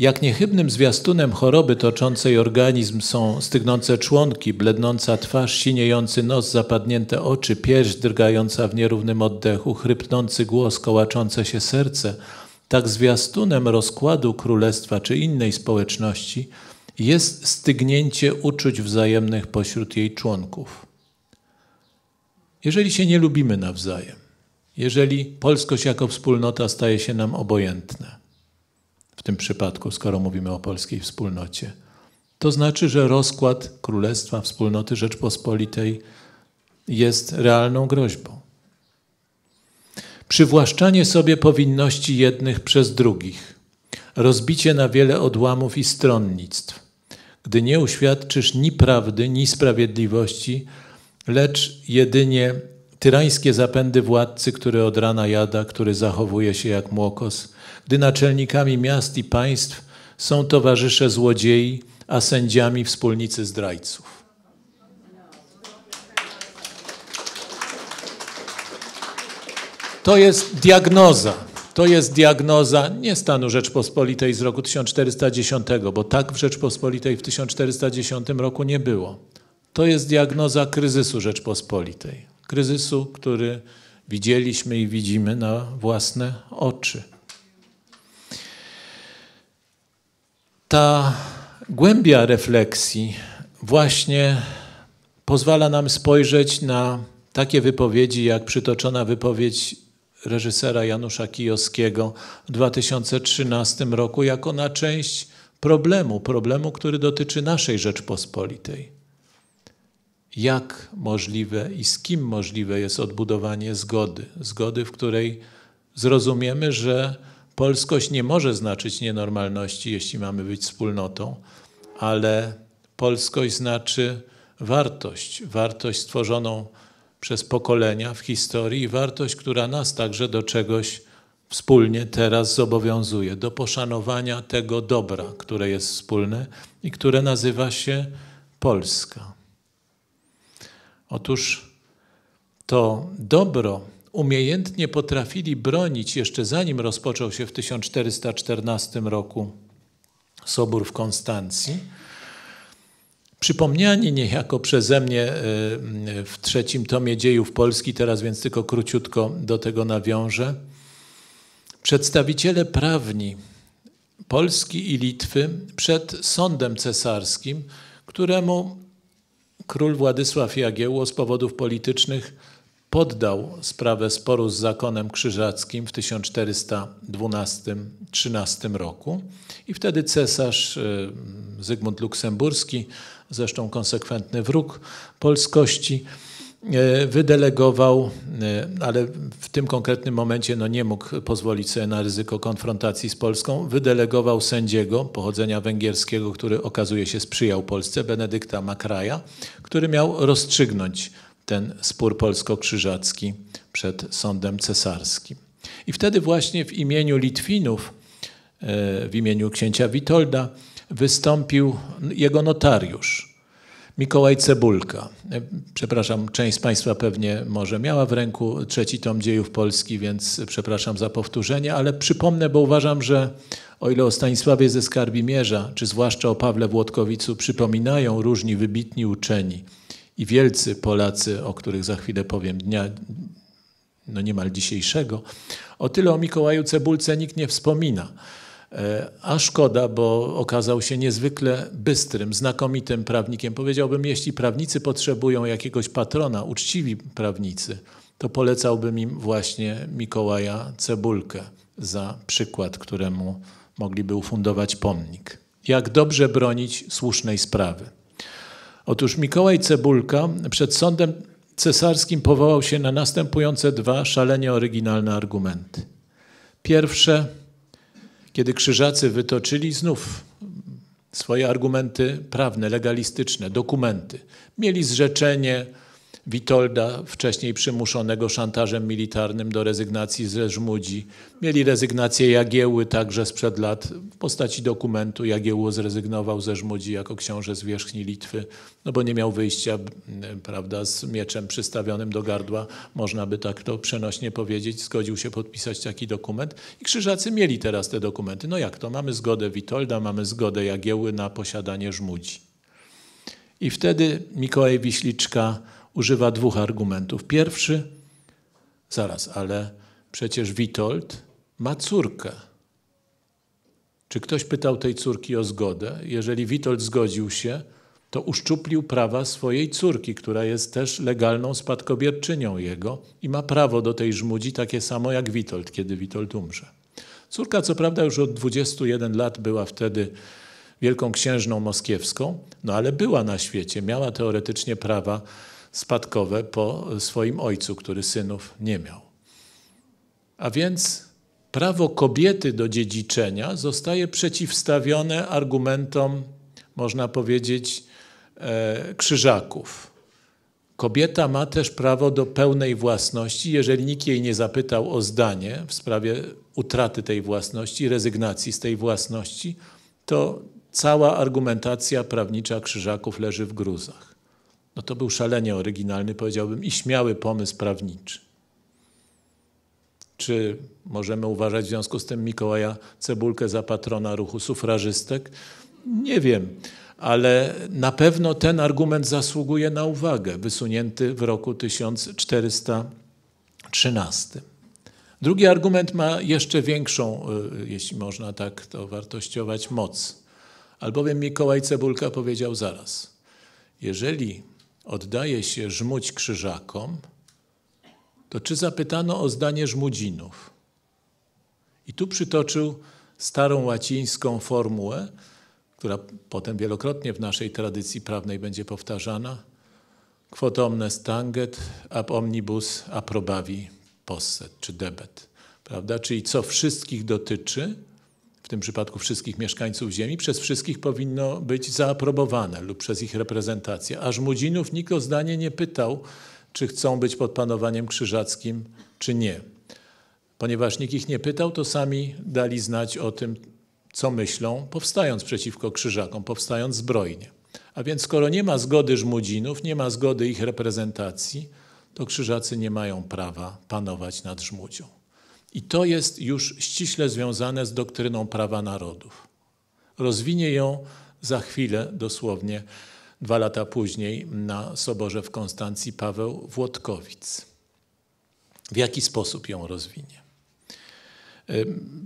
Jak niechybnym zwiastunem choroby toczącej organizm są stygnące członki, blednąca twarz, siniejący nos, zapadnięte oczy, pierś drgająca w nierównym oddechu, chrypnący głos, kołaczące się serce, tak zwiastunem rozkładu królestwa czy innej społeczności jest stygnięcie uczuć wzajemnych pośród jej członków. Jeżeli się nie lubimy nawzajem, jeżeli polskość jako wspólnota staje się nam obojętna, w tym przypadku, skoro mówimy o polskiej wspólnocie. To znaczy, że rozkład Królestwa Wspólnoty Rzeczpospolitej jest realną groźbą. Przywłaszczanie sobie powinności jednych przez drugich, rozbicie na wiele odłamów i stronnictw, gdy nie uświadczysz ni prawdy, ni sprawiedliwości, lecz jedynie tyrańskie zapędy władcy, który od rana jada, który zachowuje się jak młokos – gdy naczelnikami miast i państw są towarzysze złodziei, a sędziami wspólnicy zdrajców. To jest diagnoza. To jest diagnoza nie stanu Rzeczpospolitej z roku 1410, bo tak w Rzeczpospolitej w 1410 roku nie było. To jest diagnoza kryzysu Rzeczpospolitej. Kryzysu, który widzieliśmy i widzimy na własne oczy. Ta głębia refleksji właśnie pozwala nam spojrzeć na takie wypowiedzi, jak przytoczona wypowiedź reżysera Janusza Kijowskiego w 2013 roku, jako na część problemu, problemu, który dotyczy naszej Rzeczpospolitej. Jak możliwe i z kim możliwe jest odbudowanie zgody, zgody, w której zrozumiemy, że Polskość nie może znaczyć nienormalności, jeśli mamy być wspólnotą, ale polskość znaczy wartość, wartość stworzoną przez pokolenia w historii i wartość, która nas także do czegoś wspólnie teraz zobowiązuje, do poszanowania tego dobra, które jest wspólne i które nazywa się Polska. Otóż to dobro, umiejętnie potrafili bronić jeszcze zanim rozpoczął się w 1414 roku Sobór w Konstancji. Przypomniani niejako przeze mnie e, w trzecim tomie dziejów Polski, teraz więc tylko króciutko do tego nawiążę, przedstawiciele prawni Polski i Litwy przed sądem cesarskim, któremu król Władysław Jagiełło z powodów politycznych poddał sprawę sporu z zakonem krzyżackim w 1412-13 roku i wtedy cesarz y, Zygmunt Luksemburski, zresztą konsekwentny wróg polskości, y, wydelegował, y, ale w tym konkretnym momencie no nie mógł pozwolić sobie na ryzyko konfrontacji z Polską, wydelegował sędziego pochodzenia węgierskiego, który okazuje się sprzyjał Polsce, Benedykta Makraja, który miał rozstrzygnąć ten spór polsko-krzyżacki przed sądem cesarskim. I wtedy właśnie w imieniu Litwinów, e, w imieniu księcia Witolda, wystąpił jego notariusz, Mikołaj Cebulka. E, przepraszam, część z Państwa pewnie może miała w ręku trzeci tom dziejów Polski, więc przepraszam za powtórzenie, ale przypomnę, bo uważam, że o ile o Stanisławie ze Skarbimierza, czy zwłaszcza o Pawle Włodkowicu przypominają różni wybitni uczeni – i wielcy Polacy, o których za chwilę powiem, dnia no niemal dzisiejszego, o tyle o Mikołaju Cebulce nikt nie wspomina. E, a szkoda, bo okazał się niezwykle bystrym, znakomitym prawnikiem. Powiedziałbym, jeśli prawnicy potrzebują jakiegoś patrona, uczciwi prawnicy, to polecałbym im właśnie Mikołaja Cebulkę za przykład, któremu mogliby ufundować pomnik. Jak dobrze bronić słusznej sprawy. Otóż Mikołaj Cebulka przed sądem cesarskim powołał się na następujące dwa szalenie oryginalne argumenty. Pierwsze, kiedy krzyżacy wytoczyli znów swoje argumenty prawne, legalistyczne, dokumenty, mieli zrzeczenie, Witolda, wcześniej przymuszonego szantażem militarnym do rezygnacji ze Żmudzi. Mieli rezygnację Jagieły także sprzed lat w postaci dokumentu. Jagiełło zrezygnował ze Żmudzi jako książę z wierzchni Litwy, no bo nie miał wyjścia prawda, z mieczem przystawionym do gardła, można by tak to przenośnie powiedzieć. Zgodził się podpisać taki dokument i krzyżacy mieli teraz te dokumenty. No jak to? Mamy zgodę Witolda, mamy zgodę Jagieły na posiadanie Żmudzi. I wtedy Mikołaj Wiśliczka używa dwóch argumentów. Pierwszy, zaraz, ale przecież Witold ma córkę. Czy ktoś pytał tej córki o zgodę? Jeżeli Witold zgodził się, to uszczuplił prawa swojej córki, która jest też legalną spadkobierczynią jego i ma prawo do tej żmudzi takie samo jak Witold, kiedy Witold umrze. Córka, co prawda, już od 21 lat była wtedy wielką księżną moskiewską, no ale była na świecie, miała teoretycznie prawa spadkowe po swoim ojcu, który synów nie miał. A więc prawo kobiety do dziedziczenia zostaje przeciwstawione argumentom, można powiedzieć, e, krzyżaków. Kobieta ma też prawo do pełnej własności, jeżeli nikt jej nie zapytał o zdanie w sprawie utraty tej własności, rezygnacji z tej własności, to cała argumentacja prawnicza krzyżaków leży w gruzach. No to był szalenie oryginalny, powiedziałbym, i śmiały pomysł prawniczy. Czy możemy uważać w związku z tym Mikołaja Cebulkę za patrona ruchu sufrażystek? Nie wiem, ale na pewno ten argument zasługuje na uwagę, wysunięty w roku 1413. Drugi argument ma jeszcze większą, e, jeśli można tak to wartościować, moc. Albowiem Mikołaj Cebulka powiedział zaraz: Jeżeli oddaje się żmudź krzyżakom, to czy zapytano o zdanie żmudzinów? I tu przytoczył starą łacińską formułę, która potem wielokrotnie w naszej tradycji prawnej będzie powtarzana. Quot omnes tanget ab omnibus aprobavi posset, czy debet. Prawda? Czyli co wszystkich dotyczy, w tym przypadku wszystkich mieszkańców Ziemi, przez wszystkich powinno być zaaprobowane lub przez ich reprezentację. Aż Mudzinów nikt o zdanie nie pytał, czy chcą być pod panowaniem krzyżackim, czy nie. Ponieważ nikt ich nie pytał, to sami dali znać o tym, co myślą, powstając przeciwko krzyżakom, powstając zbrojnie. A więc skoro nie ma zgody Żmudzinów, nie ma zgody ich reprezentacji, to krzyżacy nie mają prawa panować nad Żmudzią. I to jest już ściśle związane z doktryną prawa narodów. Rozwinie ją za chwilę, dosłownie dwa lata później, na Soborze w Konstancji Paweł Włodkowicz. W jaki sposób ją rozwinie?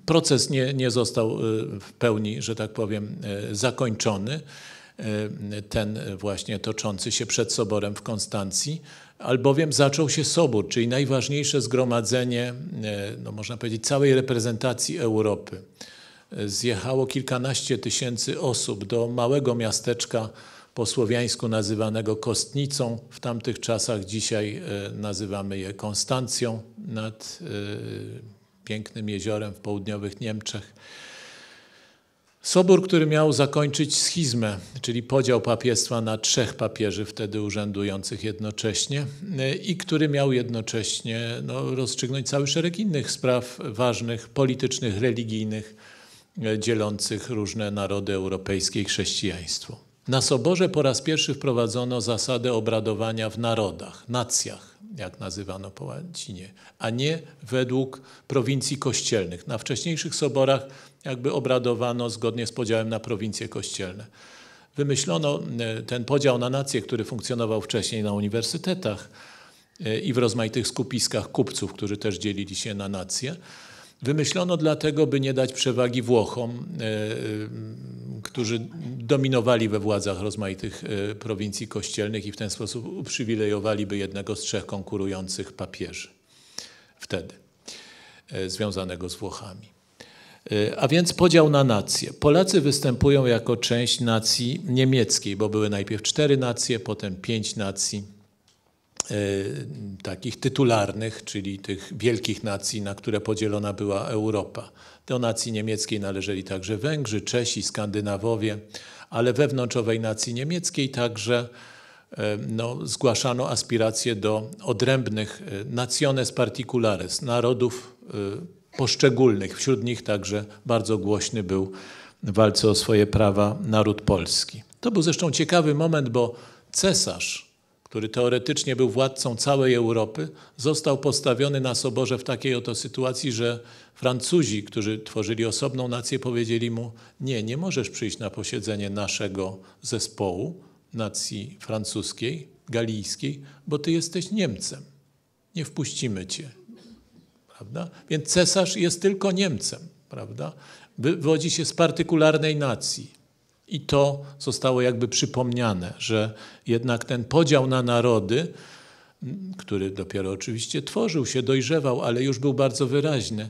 Proces nie, nie został y, w pełni, że tak powiem, y, zakończony. Ten właśnie toczący się przed Soborem w Konstancji, albowiem zaczął się Sobór, czyli najważniejsze zgromadzenie, e, no można powiedzieć, całej reprezentacji Europy. E, zjechało kilkanaście tysięcy osób do małego miasteczka po słowiańsku nazywanego Kostnicą. W tamtych czasach dzisiaj e, nazywamy je Konstancją nad pięknym jeziorem w południowych Niemczech. Sobór, który miał zakończyć schizmę, czyli podział papiestwa na trzech papieży wtedy urzędujących jednocześnie y, i który miał jednocześnie no, rozstrzygnąć cały szereg innych spraw ważnych, politycznych, religijnych, y, dzielących różne narody europejskie i chrześcijaństwo. Na Soborze po raz pierwszy wprowadzono zasadę obradowania w narodach, nacjach, jak nazywano po łacinie, a nie według prowincji kościelnych. Na wcześniejszych soborach jakby obradowano zgodnie z podziałem na prowincje kościelne. Wymyślono e, ten podział na nacje, który funkcjonował wcześniej na uniwersytetach e, i w rozmaitych skupiskach kupców, którzy też dzielili się na nacje. Wymyślono dlatego, by nie dać przewagi Włochom, e, którzy dominowali we władzach rozmaitych prowincji kościelnych i w ten sposób uprzywilejowaliby jednego z trzech konkurujących papieży wtedy, związanego z Włochami. Y, a więc podział na nacje. Polacy występują jako część nacji niemieckiej, bo były najpierw cztery nacje, potem pięć nacji y, takich tytularnych, czyli tych wielkich nacji, na które podzielona była Europa. Do nacji niemieckiej należeli także Węgrzy, Czesi, Skandynawowie, ale wewnątrz owej nacji niemieckiej także y, no, zgłaszano aspiracje do odrębnych naciones particulares, narodów poszczególnych. Wśród nich także bardzo głośny był w walce o swoje prawa naród polski. To był zresztą ciekawy moment, bo cesarz, który teoretycznie był władcą całej Europy, został postawiony na soborze w takiej oto sytuacji, że Francuzi, którzy tworzyli osobną nację, powiedzieli mu: Nie, nie możesz przyjść na posiedzenie naszego zespołu nacji francuskiej, galijskiej, bo ty jesteś Niemcem. Nie wpuścimy cię. Prawda? Więc cesarz jest tylko Niemcem, prawda? wywodzi się z partykularnej nacji. I to zostało jakby przypomniane, że jednak ten podział na narody, który dopiero oczywiście tworzył się, dojrzewał, ale już był bardzo wyraźny,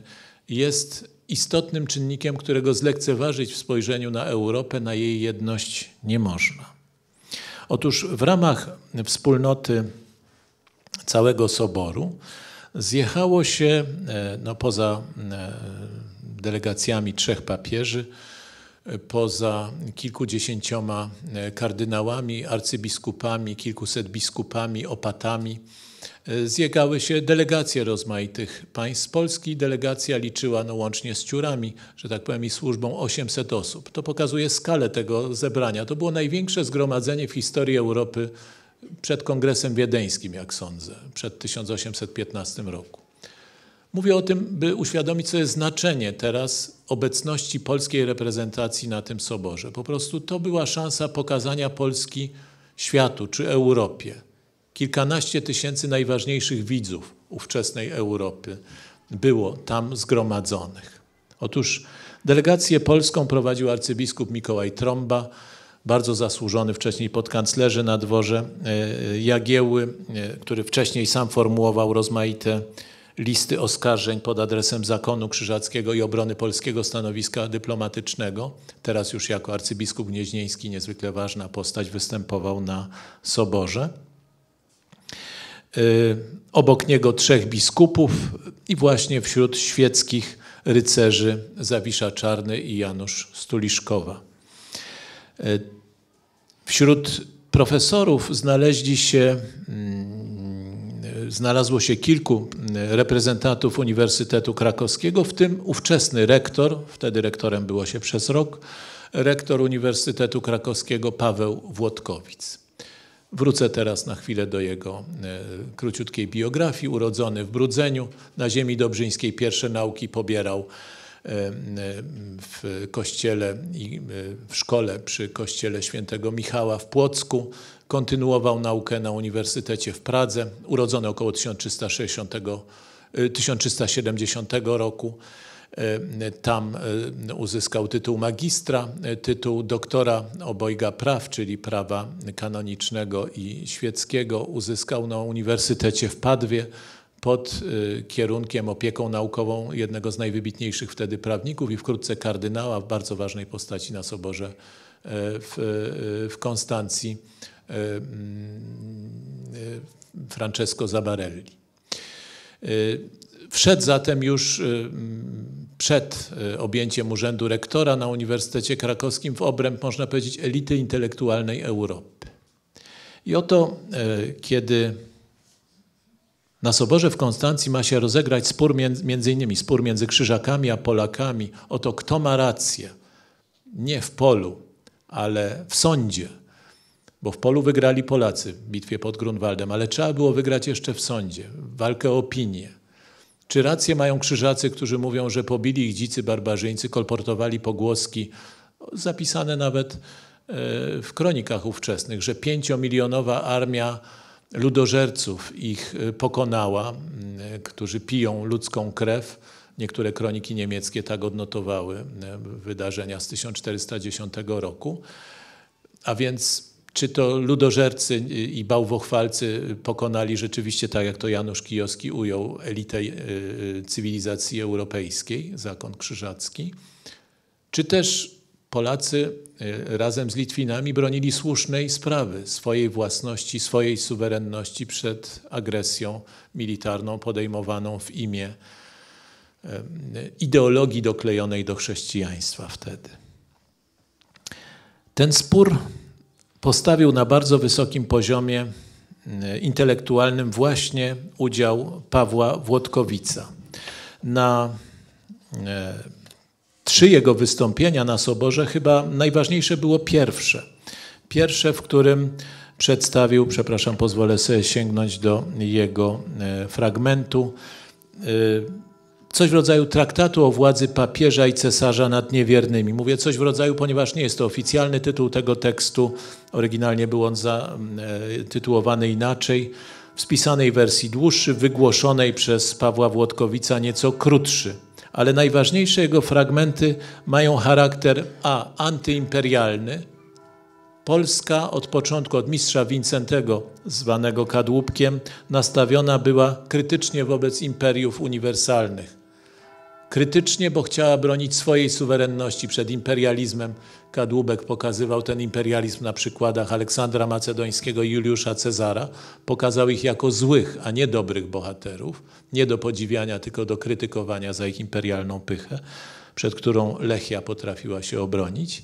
jest istotnym czynnikiem, którego zlekceważyć w spojrzeniu na Europę, na jej jedność nie można. Otóż w ramach wspólnoty całego soboru, Zjechało się, e, no poza e, delegacjami trzech papieży, e, poza kilkudziesięcioma kardynałami, arcybiskupami, kilkuset biskupami, opatami, zjegały się delegacje rozmaitych państw Polski. Delegacja liczyła no, łącznie z ciurami, że tak powiem, i służbą 800 osób. To pokazuje skalę tego zebrania. To było największe zgromadzenie w historii Europy przed Kongresem Wiedeńskim, jak sądzę, przed 1815 roku. Mówię o tym, by uświadomić sobie znaczenie teraz obecności polskiej reprezentacji na tym soborze. Po prostu to była szansa pokazania Polski światu czy Europie. Kilkanaście tysięcy najważniejszych widzów ówczesnej Europy było tam zgromadzonych. Otóż delegację polską prowadził arcybiskup Mikołaj Tromba, bardzo zasłużony wcześniej podkanclerzy na dworze e, Jagieły, e, który wcześniej sam formułował rozmaite listy oskarżeń pod adresem Zakonu Krzyżackiego i obrony polskiego stanowiska dyplomatycznego. Teraz już jako arcybiskup gnieźnieński, niezwykle ważna postać, występował na Soborze. E, obok niego trzech biskupów i właśnie wśród świeckich rycerzy Zawisza Czarny i Janusz Stuliszkowa. E, wśród profesorów znaleźli się, mm, znalazło się kilku mm, reprezentantów Uniwersytetu Krakowskiego, w tym ówczesny rektor, wtedy rektorem było się przez rok, rektor Uniwersytetu Krakowskiego Paweł Włodkowicz. Wrócę teraz na chwilę do jego e, króciutkiej biografii. Urodzony w Brudzeniu, na ziemi dobrzyńskiej pierwsze nauki pobierał w kościele i e, w szkole przy kościele świętego Michała w Płocku. Kontynuował naukę na Uniwersytecie w Pradze, urodzony około 1360, 1370 e, roku. E, tam uzyskał tytuł magistra, tytuł doktora obojga praw, czyli prawa kanonicznego i świeckiego. Uzyskał na Uniwersytecie w Padwie pod y, kierunkiem, opieką naukową jednego z najwybitniejszych wtedy prawników i wkrótce kardynała w bardzo ważnej postaci na Soborze y, w, y, w Konstancji, mm, Francesco Zabarelli. Wszedł zatem już mm, przed objęciem urzędu rektora na Uniwersytecie Krakowskim w obręb, można powiedzieć, elity intelektualnej Europy. I oto, kiedy na Soborze w Konstancji ma się rozegrać spór między, między innymi spór między Krzyżakami a Polakami o to, kto ma rację. Nie w polu, ale w sądzie. Bo w polu wygrali Polacy w bitwie pod Grunwaldem, ale trzeba było wygrać jeszcze w sądzie, walkę o opinię. Czy rację mają krzyżacy, którzy mówią, że pobili ich dzicy barbarzyńcy, kolportowali pogłoski, zapisane nawet e, w kronikach ówczesnych, że pięciomilionowa armia ludożerców ich y, pokonała, którzy piją ludzką krew. Niektóre kroniki niemieckie tak odnotowały wydarzenia z 1410 roku. A więc czy to ludożercy y, i bałwochwalcy y, pokonali rzeczywiście, tak jak to Janusz Kijowski ujął, elitę cywilizacji europejskiej, zakon krzyżacki, czy też Polacy Y, razem z Litwinami bronili słusznej sprawy, swojej własności, swojej suwerenności przed agresją militarną podejmowaną w imię y, ideologii doklejonej do chrześcijaństwa wtedy. Ten spór postawił na bardzo wysokim poziomie y, intelektualnym właśnie udział Pawła Włodkowica. Na trzy jego wystąpienia na soborze, chyba najważniejsze było pierwsze. Pierwsze, w którym przedstawił, przepraszam, pozwolę sobie sięgnąć do jego e, fragmentu, e, coś w rodzaju traktatu o władzy papieża i cesarza nad niewiernymi. Mówię coś w rodzaju, ponieważ nie jest to oficjalny tytuł tego tekstu. Oryginalnie był on zatytułowany e, inaczej. W spisanej wersji dłuższy, wygłoszonej przez Pawła Włodkowica nieco krótszy ale najważniejsze jego fragmenty mają charakter a. antyimperialny. Polska od początku, od mistrza Wincentego, zwanego kadłubkiem, nastawiona była krytycznie wobec imperiów uniwersalnych krytycznie, bo chciała bronić swojej suwerenności przed imperializmem. Kadłubek pokazywał ten imperializm na przykładach Aleksandra Macedońskiego i Juliusza Cezara. Pokazał ich jako złych, a nie dobrych bohaterów, nie do podziwiania, tylko do krytykowania za ich imperialną pychę, przed którą Lechia potrafiła się obronić.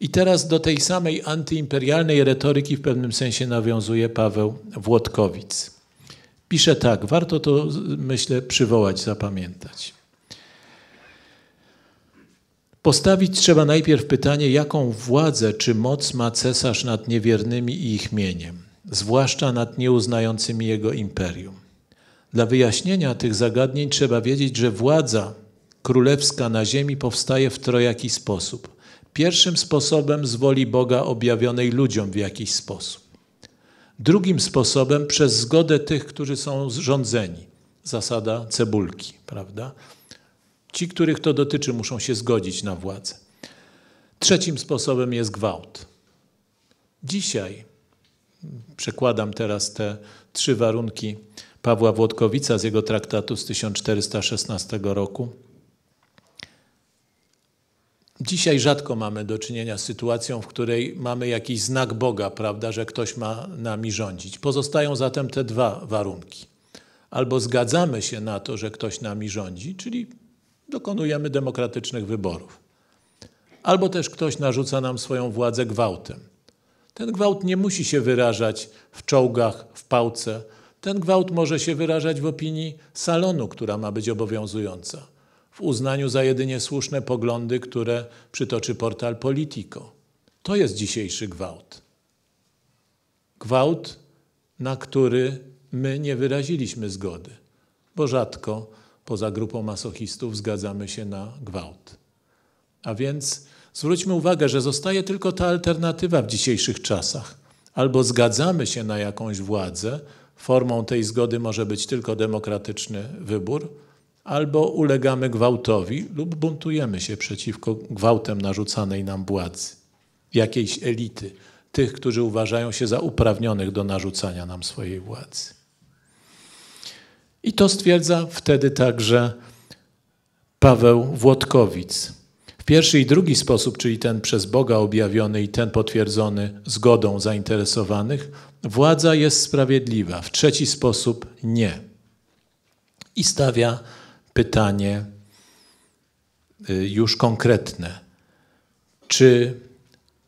I teraz do tej samej antyimperialnej retoryki w pewnym sensie nawiązuje Paweł Włodkowicz. Pisze tak, warto to myślę przywołać, zapamiętać. Postawić trzeba najpierw pytanie, jaką władzę czy moc ma cesarz nad niewiernymi i ich mieniem, zwłaszcza nad nieuznającymi jego imperium. Dla wyjaśnienia tych zagadnień trzeba wiedzieć, że władza królewska na ziemi powstaje w trojaki sposób. Pierwszym sposobem z woli Boga objawionej ludziom w jakiś sposób. Drugim sposobem przez zgodę tych, którzy są rządzeni. Zasada cebulki, prawda? Ci, których to dotyczy, muszą się zgodzić na władzę. Trzecim sposobem jest gwałt. Dzisiaj przekładam teraz te trzy warunki Pawła Włodkowica z jego traktatu z 1416 roku. Dzisiaj rzadko mamy do czynienia z sytuacją, w której mamy jakiś znak Boga, prawda, że ktoś ma nami rządzić. Pozostają zatem te dwa warunki. Albo zgadzamy się na to, że ktoś nami rządzi, czyli dokonujemy demokratycznych wyborów. Albo też ktoś narzuca nam swoją władzę gwałtem. Ten gwałt nie musi się wyrażać w czołgach, w pałce. Ten gwałt może się wyrażać w opinii salonu, która ma być obowiązująca, w uznaniu za jedynie słuszne poglądy, które przytoczy portal Politico. To jest dzisiejszy gwałt. Gwałt, na który my nie wyraziliśmy zgody, bo rzadko poza grupą masochistów zgadzamy się na gwałt. A więc zwróćmy uwagę, że zostaje tylko ta alternatywa w dzisiejszych czasach. Albo zgadzamy się na jakąś władzę, formą tej zgody może być tylko demokratyczny wybór, albo ulegamy gwałtowi lub buntujemy się przeciwko gwałtem narzucanej nam władzy, jakiejś elity, tych, którzy uważają się za uprawnionych do narzucania nam swojej władzy. I to stwierdza wtedy także Paweł Włodkowic. W pierwszy i drugi sposób, czyli ten przez Boga objawiony i ten potwierdzony zgodą zainteresowanych, władza jest sprawiedliwa, w trzeci sposób nie. I stawia pytanie y, już konkretne. Czy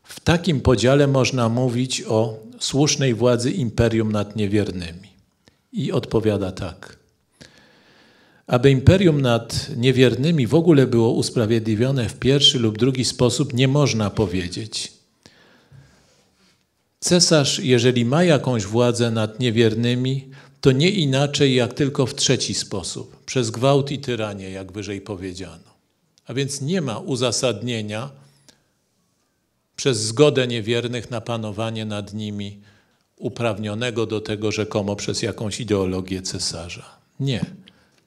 w takim podziale można mówić o słusznej władzy imperium nad niewiernymi? I odpowiada tak. Aby imperium nad niewiernymi w ogóle było usprawiedliwione w pierwszy lub drugi sposób, nie można powiedzieć. Cesarz, jeżeli ma jakąś władzę nad niewiernymi, to nie inaczej jak tylko w trzeci sposób przez gwałt i tyranię, jak wyżej powiedziano. A więc nie ma uzasadnienia przez zgodę niewiernych na panowanie nad nimi, uprawnionego do tego rzekomo przez jakąś ideologię cesarza. Nie.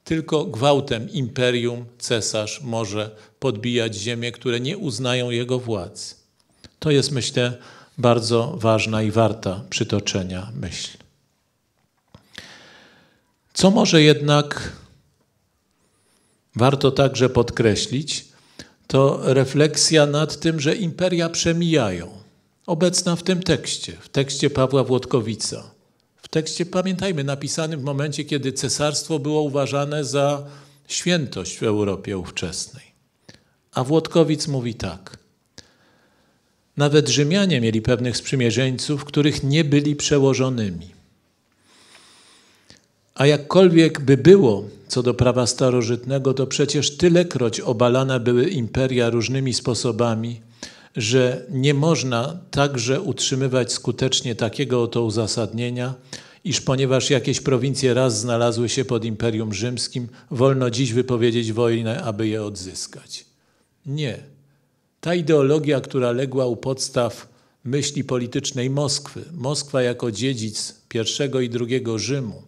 Tylko gwałtem imperium cesarz może podbijać ziemie, które nie uznają jego władz. To jest, myślę, bardzo ważna i warta przytoczenia myśl. Co może jednak warto także podkreślić, to refleksja nad tym, że imperia przemijają. Obecna w tym tekście, w tekście Pawła Włodkowica w tekście, pamiętajmy, napisanym w momencie, kiedy cesarstwo było uważane za świętość w Europie ówczesnej. A Włodkowic mówi tak. Nawet Rzymianie mieli pewnych sprzymierzeńców, których nie byli przełożonymi. A jakkolwiek by było co do prawa starożytnego, to przecież tylekroć obalane były imperia różnymi sposobami – że nie można także utrzymywać skutecznie takiego oto uzasadnienia, iż ponieważ jakieś prowincje raz znalazły się pod Imperium Rzymskim, wolno dziś wypowiedzieć wojnę, aby je odzyskać. Nie. Ta ideologia, która legła u podstaw myśli politycznej Moskwy, Moskwa jako dziedzic pierwszego i drugiego Rzymu,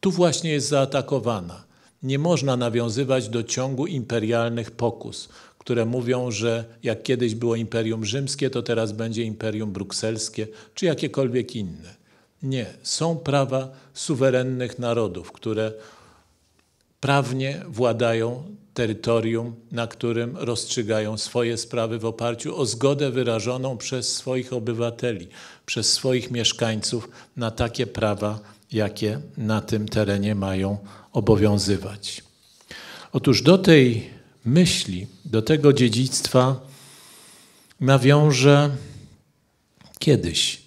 tu właśnie jest zaatakowana. Nie można nawiązywać do ciągu imperialnych pokus które mówią, że jak kiedyś było Imperium Rzymskie, to teraz będzie Imperium Brukselskie czy jakiekolwiek inne. Nie, są prawa suwerennych narodów, które prawnie władają terytorium, na którym rozstrzygają swoje sprawy w oparciu o zgodę wyrażoną przez swoich obywateli, przez swoich mieszkańców na takie prawa, jakie na tym terenie mają obowiązywać. Otóż do tej myśli, do tego dziedzictwa nawiąże kiedyś,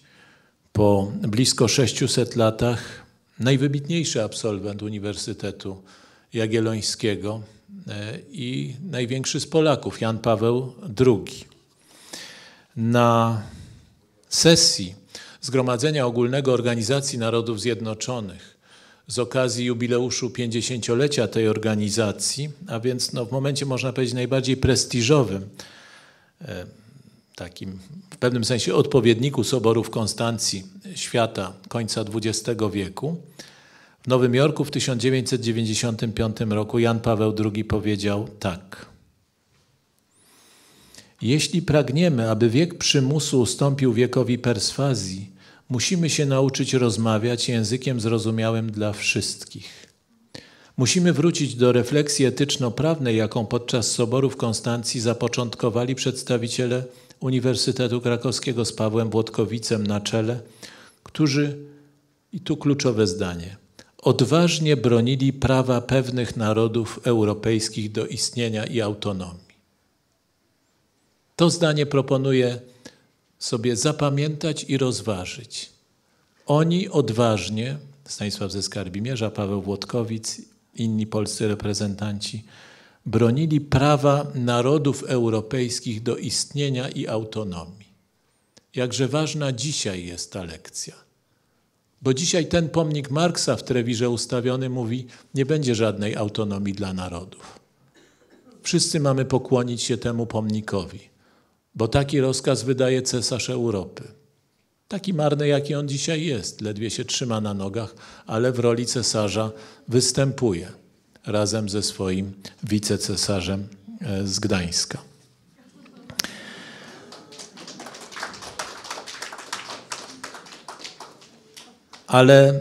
po blisko 600 latach, najwybitniejszy absolwent Uniwersytetu Jagiellońskiego e, i największy z Polaków, Jan Paweł II. Na sesji Zgromadzenia Ogólnego Organizacji Narodów Zjednoczonych z okazji jubileuszu 50-lecia tej organizacji, a więc no, w momencie można powiedzieć najbardziej prestiżowym, e, takim w pewnym sensie odpowiedniku soborów Konstancji świata końca XX wieku. W Nowym Jorku w 1995 roku Jan Paweł II powiedział tak. Jeśli pragniemy, aby wiek przymusu ustąpił wiekowi perswazji, Musimy się nauczyć rozmawiać językiem zrozumiałym dla wszystkich. Musimy wrócić do refleksji etyczno-prawnej, jaką podczas Soboru w Konstancji zapoczątkowali przedstawiciele Uniwersytetu Krakowskiego z Pawłem Włodkowicem na czele, którzy, i tu kluczowe zdanie, odważnie bronili prawa pewnych narodów europejskich do istnienia i autonomii. To zdanie proponuje sobie zapamiętać i rozważyć. Oni odważnie, Stanisław ze Skarbimierza, Paweł Włodkowicz, inni polscy reprezentanci, bronili prawa narodów europejskich do istnienia i autonomii. Jakże ważna dzisiaj jest ta lekcja. Bo dzisiaj ten pomnik Marksa w Trewirze ustawiony mówi, nie będzie żadnej autonomii dla narodów. Wszyscy mamy pokłonić się temu pomnikowi bo taki rozkaz wydaje cesarz Europy. Taki marny, jaki on dzisiaj jest, ledwie się trzyma na nogach, ale w roli cesarza występuje razem ze swoim wicecesarzem e, z Gdańska. Ale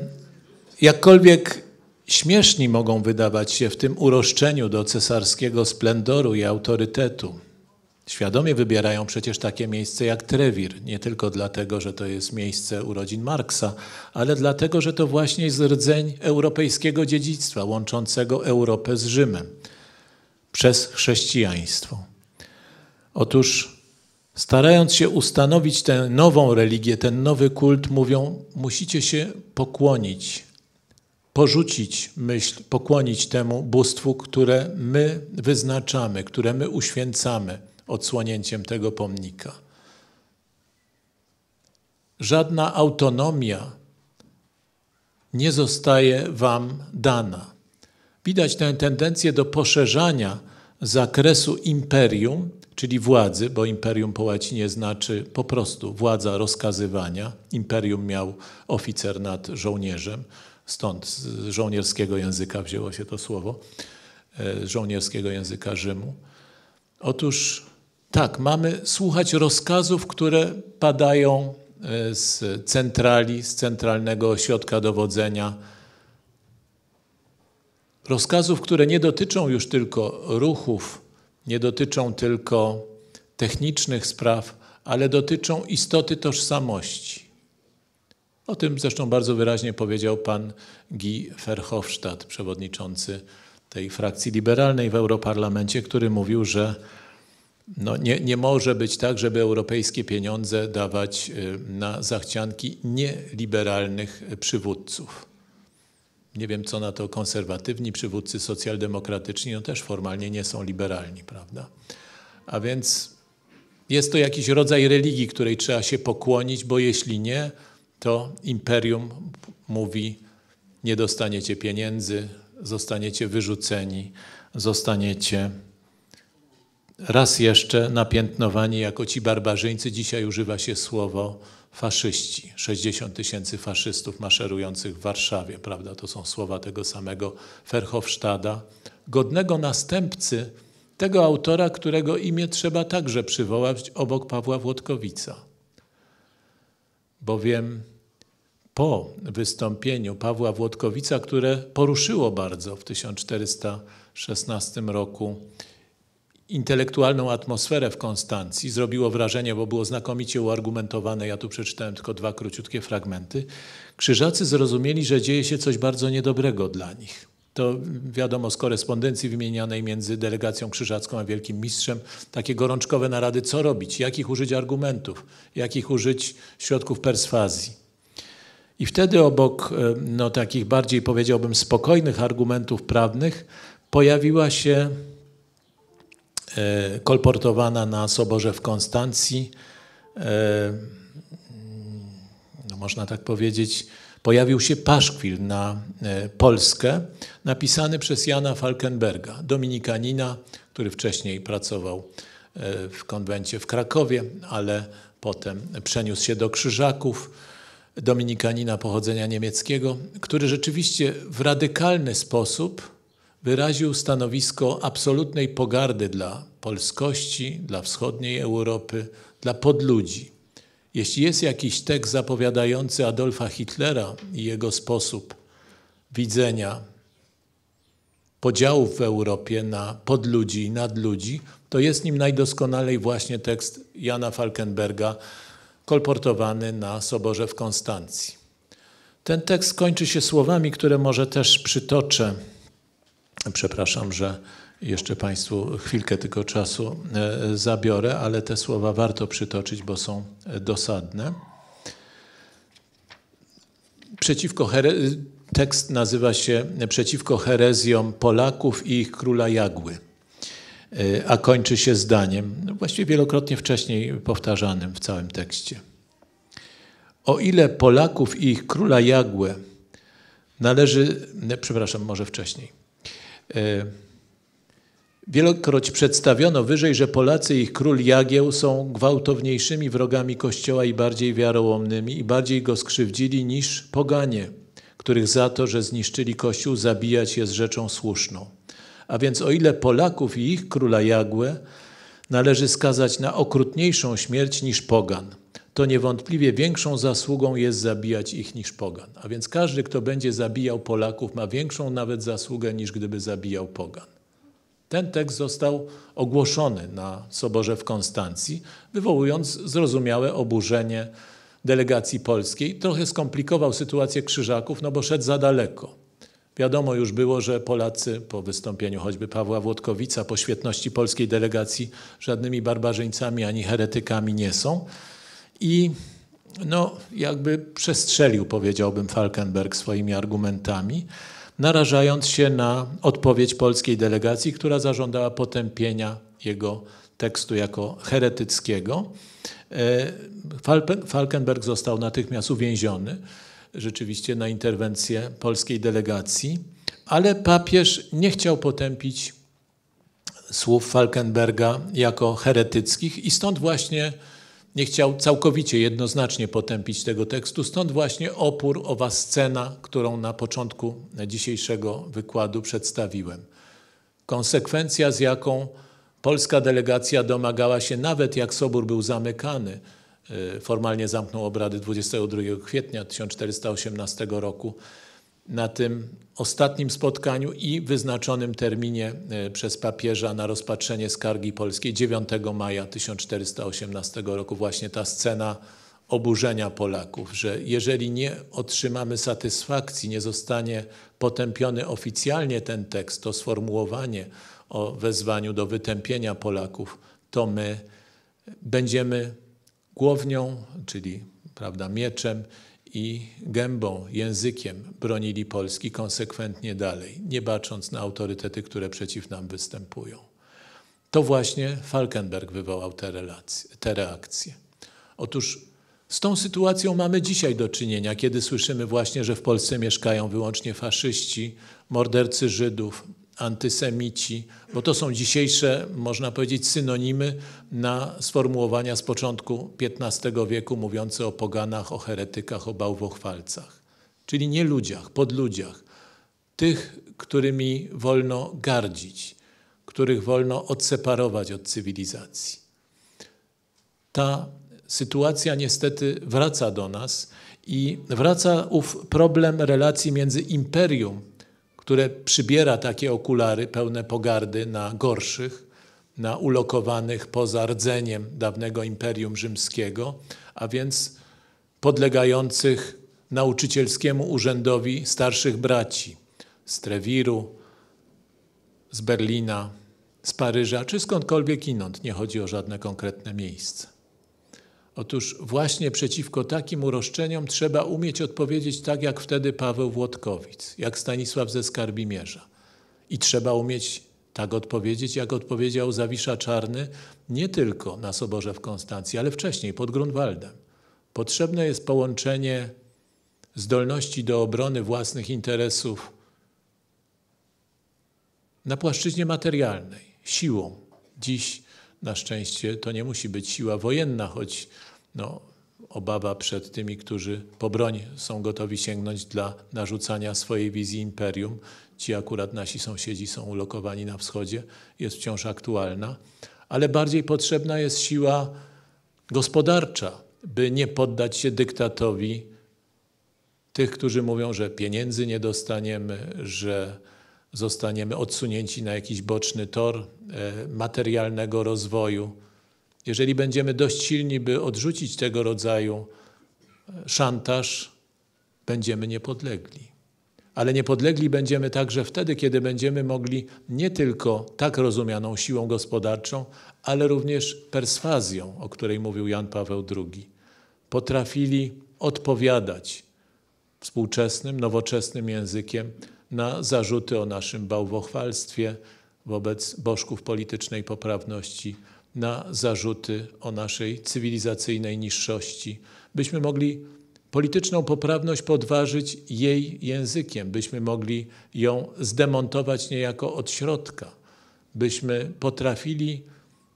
jakkolwiek śmieszni mogą wydawać się w tym uroszczeniu do cesarskiego splendoru i autorytetu, Świadomie wybierają przecież takie miejsce jak Trewir, nie tylko dlatego, że to jest miejsce urodzin Marksa, ale dlatego, że to właśnie jest rdzeń europejskiego dziedzictwa łączącego Europę z Rzymem przez chrześcijaństwo. Otóż starając się ustanowić tę nową religię, ten nowy kult, mówią: musicie się pokłonić, porzucić myśl, pokłonić temu bóstwu, które my wyznaczamy, które my uświęcamy odsłonięciem tego pomnika. Żadna autonomia nie zostaje Wam dana. Widać tę tendencję do poszerzania zakresu imperium, czyli władzy, bo imperium po łacinie znaczy po prostu władza rozkazywania. Imperium miał oficer nad żołnierzem, stąd z żołnierskiego języka wzięło się to słowo, e, z żołnierskiego języka Rzymu. Otóż tak, mamy słuchać rozkazów, które padają e, z centrali, z centralnego ośrodka dowodzenia. Rozkazów, które nie dotyczą już tylko ruchów, nie dotyczą tylko technicznych spraw, ale dotyczą istoty tożsamości. O tym zresztą bardzo wyraźnie powiedział pan Guy Verhofstadt, przewodniczący tej frakcji liberalnej w Europarlamencie, który mówił, że no nie, nie może być tak, żeby europejskie pieniądze dawać y, na zachcianki nieliberalnych przywódców. Nie wiem, co na to konserwatywni przywódcy socjaldemokratyczni, no też formalnie nie są liberalni, prawda? A więc jest to jakiś rodzaj religii, której trzeba się pokłonić, bo jeśli nie, to imperium mówi: nie dostaniecie pieniędzy, zostaniecie wyrzuceni, zostaniecie raz jeszcze napiętnowani jako ci barbarzyńcy. Dzisiaj używa się słowo faszyści. 60 tysięcy faszystów maszerujących w Warszawie, prawda? To są słowa tego samego Ferhofstada, godnego następcy tego autora, którego imię trzeba także przywołać obok Pawła Włodkowica. Bowiem po wystąpieniu Pawła Włodkowica, które poruszyło bardzo w 1416 roku intelektualną atmosferę w Konstancji. Zrobiło wrażenie, bo było znakomicie uargumentowane. Ja tu przeczytałem tylko dwa króciutkie fragmenty. Krzyżacy zrozumieli, że dzieje się coś bardzo niedobrego dla nich. To wiadomo z korespondencji wymienianej między delegacją krzyżacką a Wielkim Mistrzem, takie gorączkowe narady, co robić, jakich użyć argumentów, jakich użyć środków perswazji. I wtedy obok e, no, takich bardziej, powiedziałbym, spokojnych argumentów prawnych pojawiła się E, kolportowana na Soborze w Konstancji, e, no można tak powiedzieć, pojawił się paszkwil na e, Polskę, napisany przez Jana Falkenberga, dominikanina, który wcześniej pracował w konwencie w Krakowie, ale potem przeniósł się do Krzyżaków, dominikanina pochodzenia niemieckiego, który rzeczywiście w radykalny sposób wyraził stanowisko absolutnej pogardy dla polskości, dla wschodniej Europy, dla podludzi. Jeśli jest jakiś tekst zapowiadający Adolfa Hitlera i jego sposób widzenia podziałów w Europie na podludzi i nadludzi, to jest nim najdoskonalej właśnie tekst Jana Falkenberga kolportowany na Soborze w Konstancji. Ten tekst kończy się słowami, które może też przytoczę. Przepraszam, że jeszcze Państwu chwilkę tylko czasu e, zabiorę, ale te słowa warto przytoczyć, bo są dosadne. Przeciwko tekst nazywa się Przeciwko herezjom Polaków i ich króla Jagły, e, a kończy się zdaniem, no właściwie wielokrotnie wcześniej powtarzanym w całym tekście. O ile Polaków i ich króla Jagły należy, przepraszam, może wcześniej E, wielokroć przedstawiono wyżej, że Polacy i ich król Jagieł są gwałtowniejszymi wrogami Kościoła i bardziej wiarołomnymi i bardziej go skrzywdzili niż poganie, których za to, że zniszczyli Kościół, zabijać jest rzeczą słuszną. A więc o ile Polaków i ich króla Jagłę należy skazać na okrutniejszą śmierć niż pogan – to niewątpliwie większą zasługą jest zabijać ich niż pogan. A więc każdy, kto będzie zabijał Polaków, ma większą nawet zasługę niż gdyby zabijał pogan. Ten tekst został ogłoszony na Soborze w Konstancji, wywołując zrozumiałe oburzenie delegacji polskiej. Trochę skomplikował sytuację Krzyżaków, no bo szedł za daleko. Wiadomo już było, że Polacy po wystąpieniu choćby Pawła Włodkowica po świetności polskiej delegacji żadnymi barbarzyńcami ani heretykami nie są. I no, jakby przestrzelił, powiedziałbym, Falkenberg swoimi argumentami, narażając się na odpowiedź polskiej delegacji, która zażądała potępienia jego tekstu jako heretyckiego. E, Falkenberg został natychmiast uwięziony, rzeczywiście na interwencję polskiej delegacji, ale papież nie chciał potępić słów Falkenberga jako heretyckich i stąd właśnie nie chciał całkowicie jednoznacznie potępić tego tekstu, stąd właśnie opór, owa scena, którą na początku dzisiejszego wykładu przedstawiłem. Konsekwencja, z jaką polska delegacja domagała się, nawet jak Sobór był zamykany, e, formalnie zamknął obrady 22 kwietnia 1418 roku, na tym ostatnim spotkaniu i wyznaczonym terminie e, przez papieża na rozpatrzenie skargi polskiej 9 maja 1418 roku właśnie ta scena oburzenia Polaków, że jeżeli nie otrzymamy satysfakcji, nie zostanie potępiony oficjalnie ten tekst, to sformułowanie o wezwaniu do wytępienia Polaków, to my będziemy głownią, czyli prawda, mieczem i gębą, językiem bronili Polski konsekwentnie dalej, nie bacząc na autorytety, które przeciw nam występują. To właśnie Falkenberg wywołał te, relacje, te reakcje. Otóż z tą sytuacją mamy dzisiaj do czynienia, kiedy słyszymy właśnie, że w Polsce mieszkają wyłącznie faszyści, mordercy Żydów, antysemici, bo to są dzisiejsze, można powiedzieć, synonimy na sformułowania z początku XV wieku mówiące o poganach, o heretykach, o bałwochwalcach. Czyli nie ludziach, podludziach, tych, którymi wolno gardzić, których wolno odseparować od cywilizacji. Ta sytuacja niestety wraca do nas i wraca ów problem relacji między imperium które przybiera takie okulary pełne pogardy na gorszych, na ulokowanych poza rdzeniem dawnego Imperium Rzymskiego, a więc podlegających nauczycielskiemu urzędowi starszych braci z Trewiru, z Berlina, z Paryża czy skądkolwiek inąd. Nie chodzi o żadne konkretne miejsce. Otóż właśnie przeciwko takim uroszczeniom trzeba umieć odpowiedzieć tak jak wtedy Paweł Włodkowicz, jak Stanisław ze Skarbimierza. I trzeba umieć tak odpowiedzieć, jak odpowiedział Zawisza Czarny, nie tylko na Soborze w Konstancji, ale wcześniej pod Grunwaldem. Potrzebne jest połączenie zdolności do obrony własnych interesów na płaszczyźnie materialnej, siłą, dziś na szczęście to nie musi być siła wojenna, choć no, obawa przed tymi, którzy po broń są gotowi sięgnąć dla narzucania swojej wizji imperium, ci akurat nasi sąsiedzi są ulokowani na wschodzie, jest wciąż aktualna, ale bardziej potrzebna jest siła gospodarcza, by nie poddać się dyktatowi tych, którzy mówią, że pieniędzy nie dostaniemy, że zostaniemy odsunięci na jakiś boczny tor e, materialnego rozwoju. Jeżeli będziemy dość silni, by odrzucić tego rodzaju e, szantaż, będziemy niepodlegli. Ale niepodlegli będziemy także wtedy, kiedy będziemy mogli nie tylko tak rozumianą siłą gospodarczą, ale również perswazją, o której mówił Jan Paweł II, potrafili odpowiadać współczesnym, nowoczesnym językiem na zarzuty o naszym bałwochwalstwie wobec bożków politycznej poprawności, na zarzuty o naszej cywilizacyjnej niższości, byśmy mogli polityczną poprawność podważyć jej językiem, byśmy mogli ją zdemontować niejako od środka, byśmy potrafili,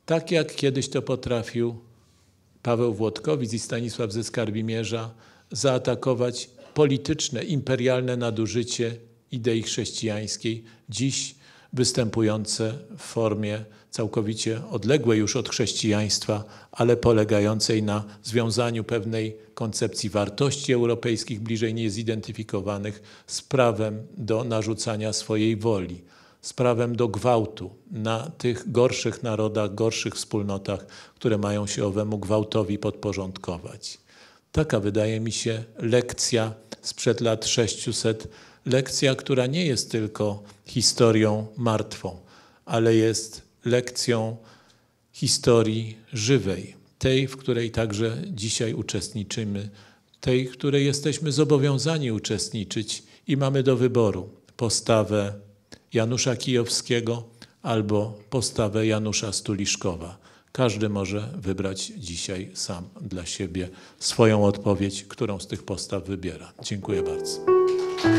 tak jak kiedyś to potrafił Paweł Włodkowicz i Stanisław ze Skarbimierza, zaatakować polityczne, imperialne nadużycie idei chrześcijańskiej, dziś występujące w formie całkowicie odległej już od chrześcijaństwa, ale polegającej na związaniu pewnej koncepcji wartości europejskich, bliżej niezidentyfikowanych, z prawem do narzucania swojej woli, z prawem do gwałtu na tych gorszych narodach, gorszych wspólnotach, które mają się owemu gwałtowi podporządkować. Taka wydaje mi się lekcja sprzed lat 600 lekcja, która nie jest tylko historią martwą, ale jest lekcją historii żywej, tej, w której także dzisiaj uczestniczymy, tej, w której jesteśmy zobowiązani uczestniczyć i mamy do wyboru postawę Janusza Kijowskiego albo postawę Janusza Stuliszkowa. Każdy może wybrać dzisiaj sam dla siebie swoją odpowiedź, którą z tych postaw wybiera. Dziękuję bardzo. うん。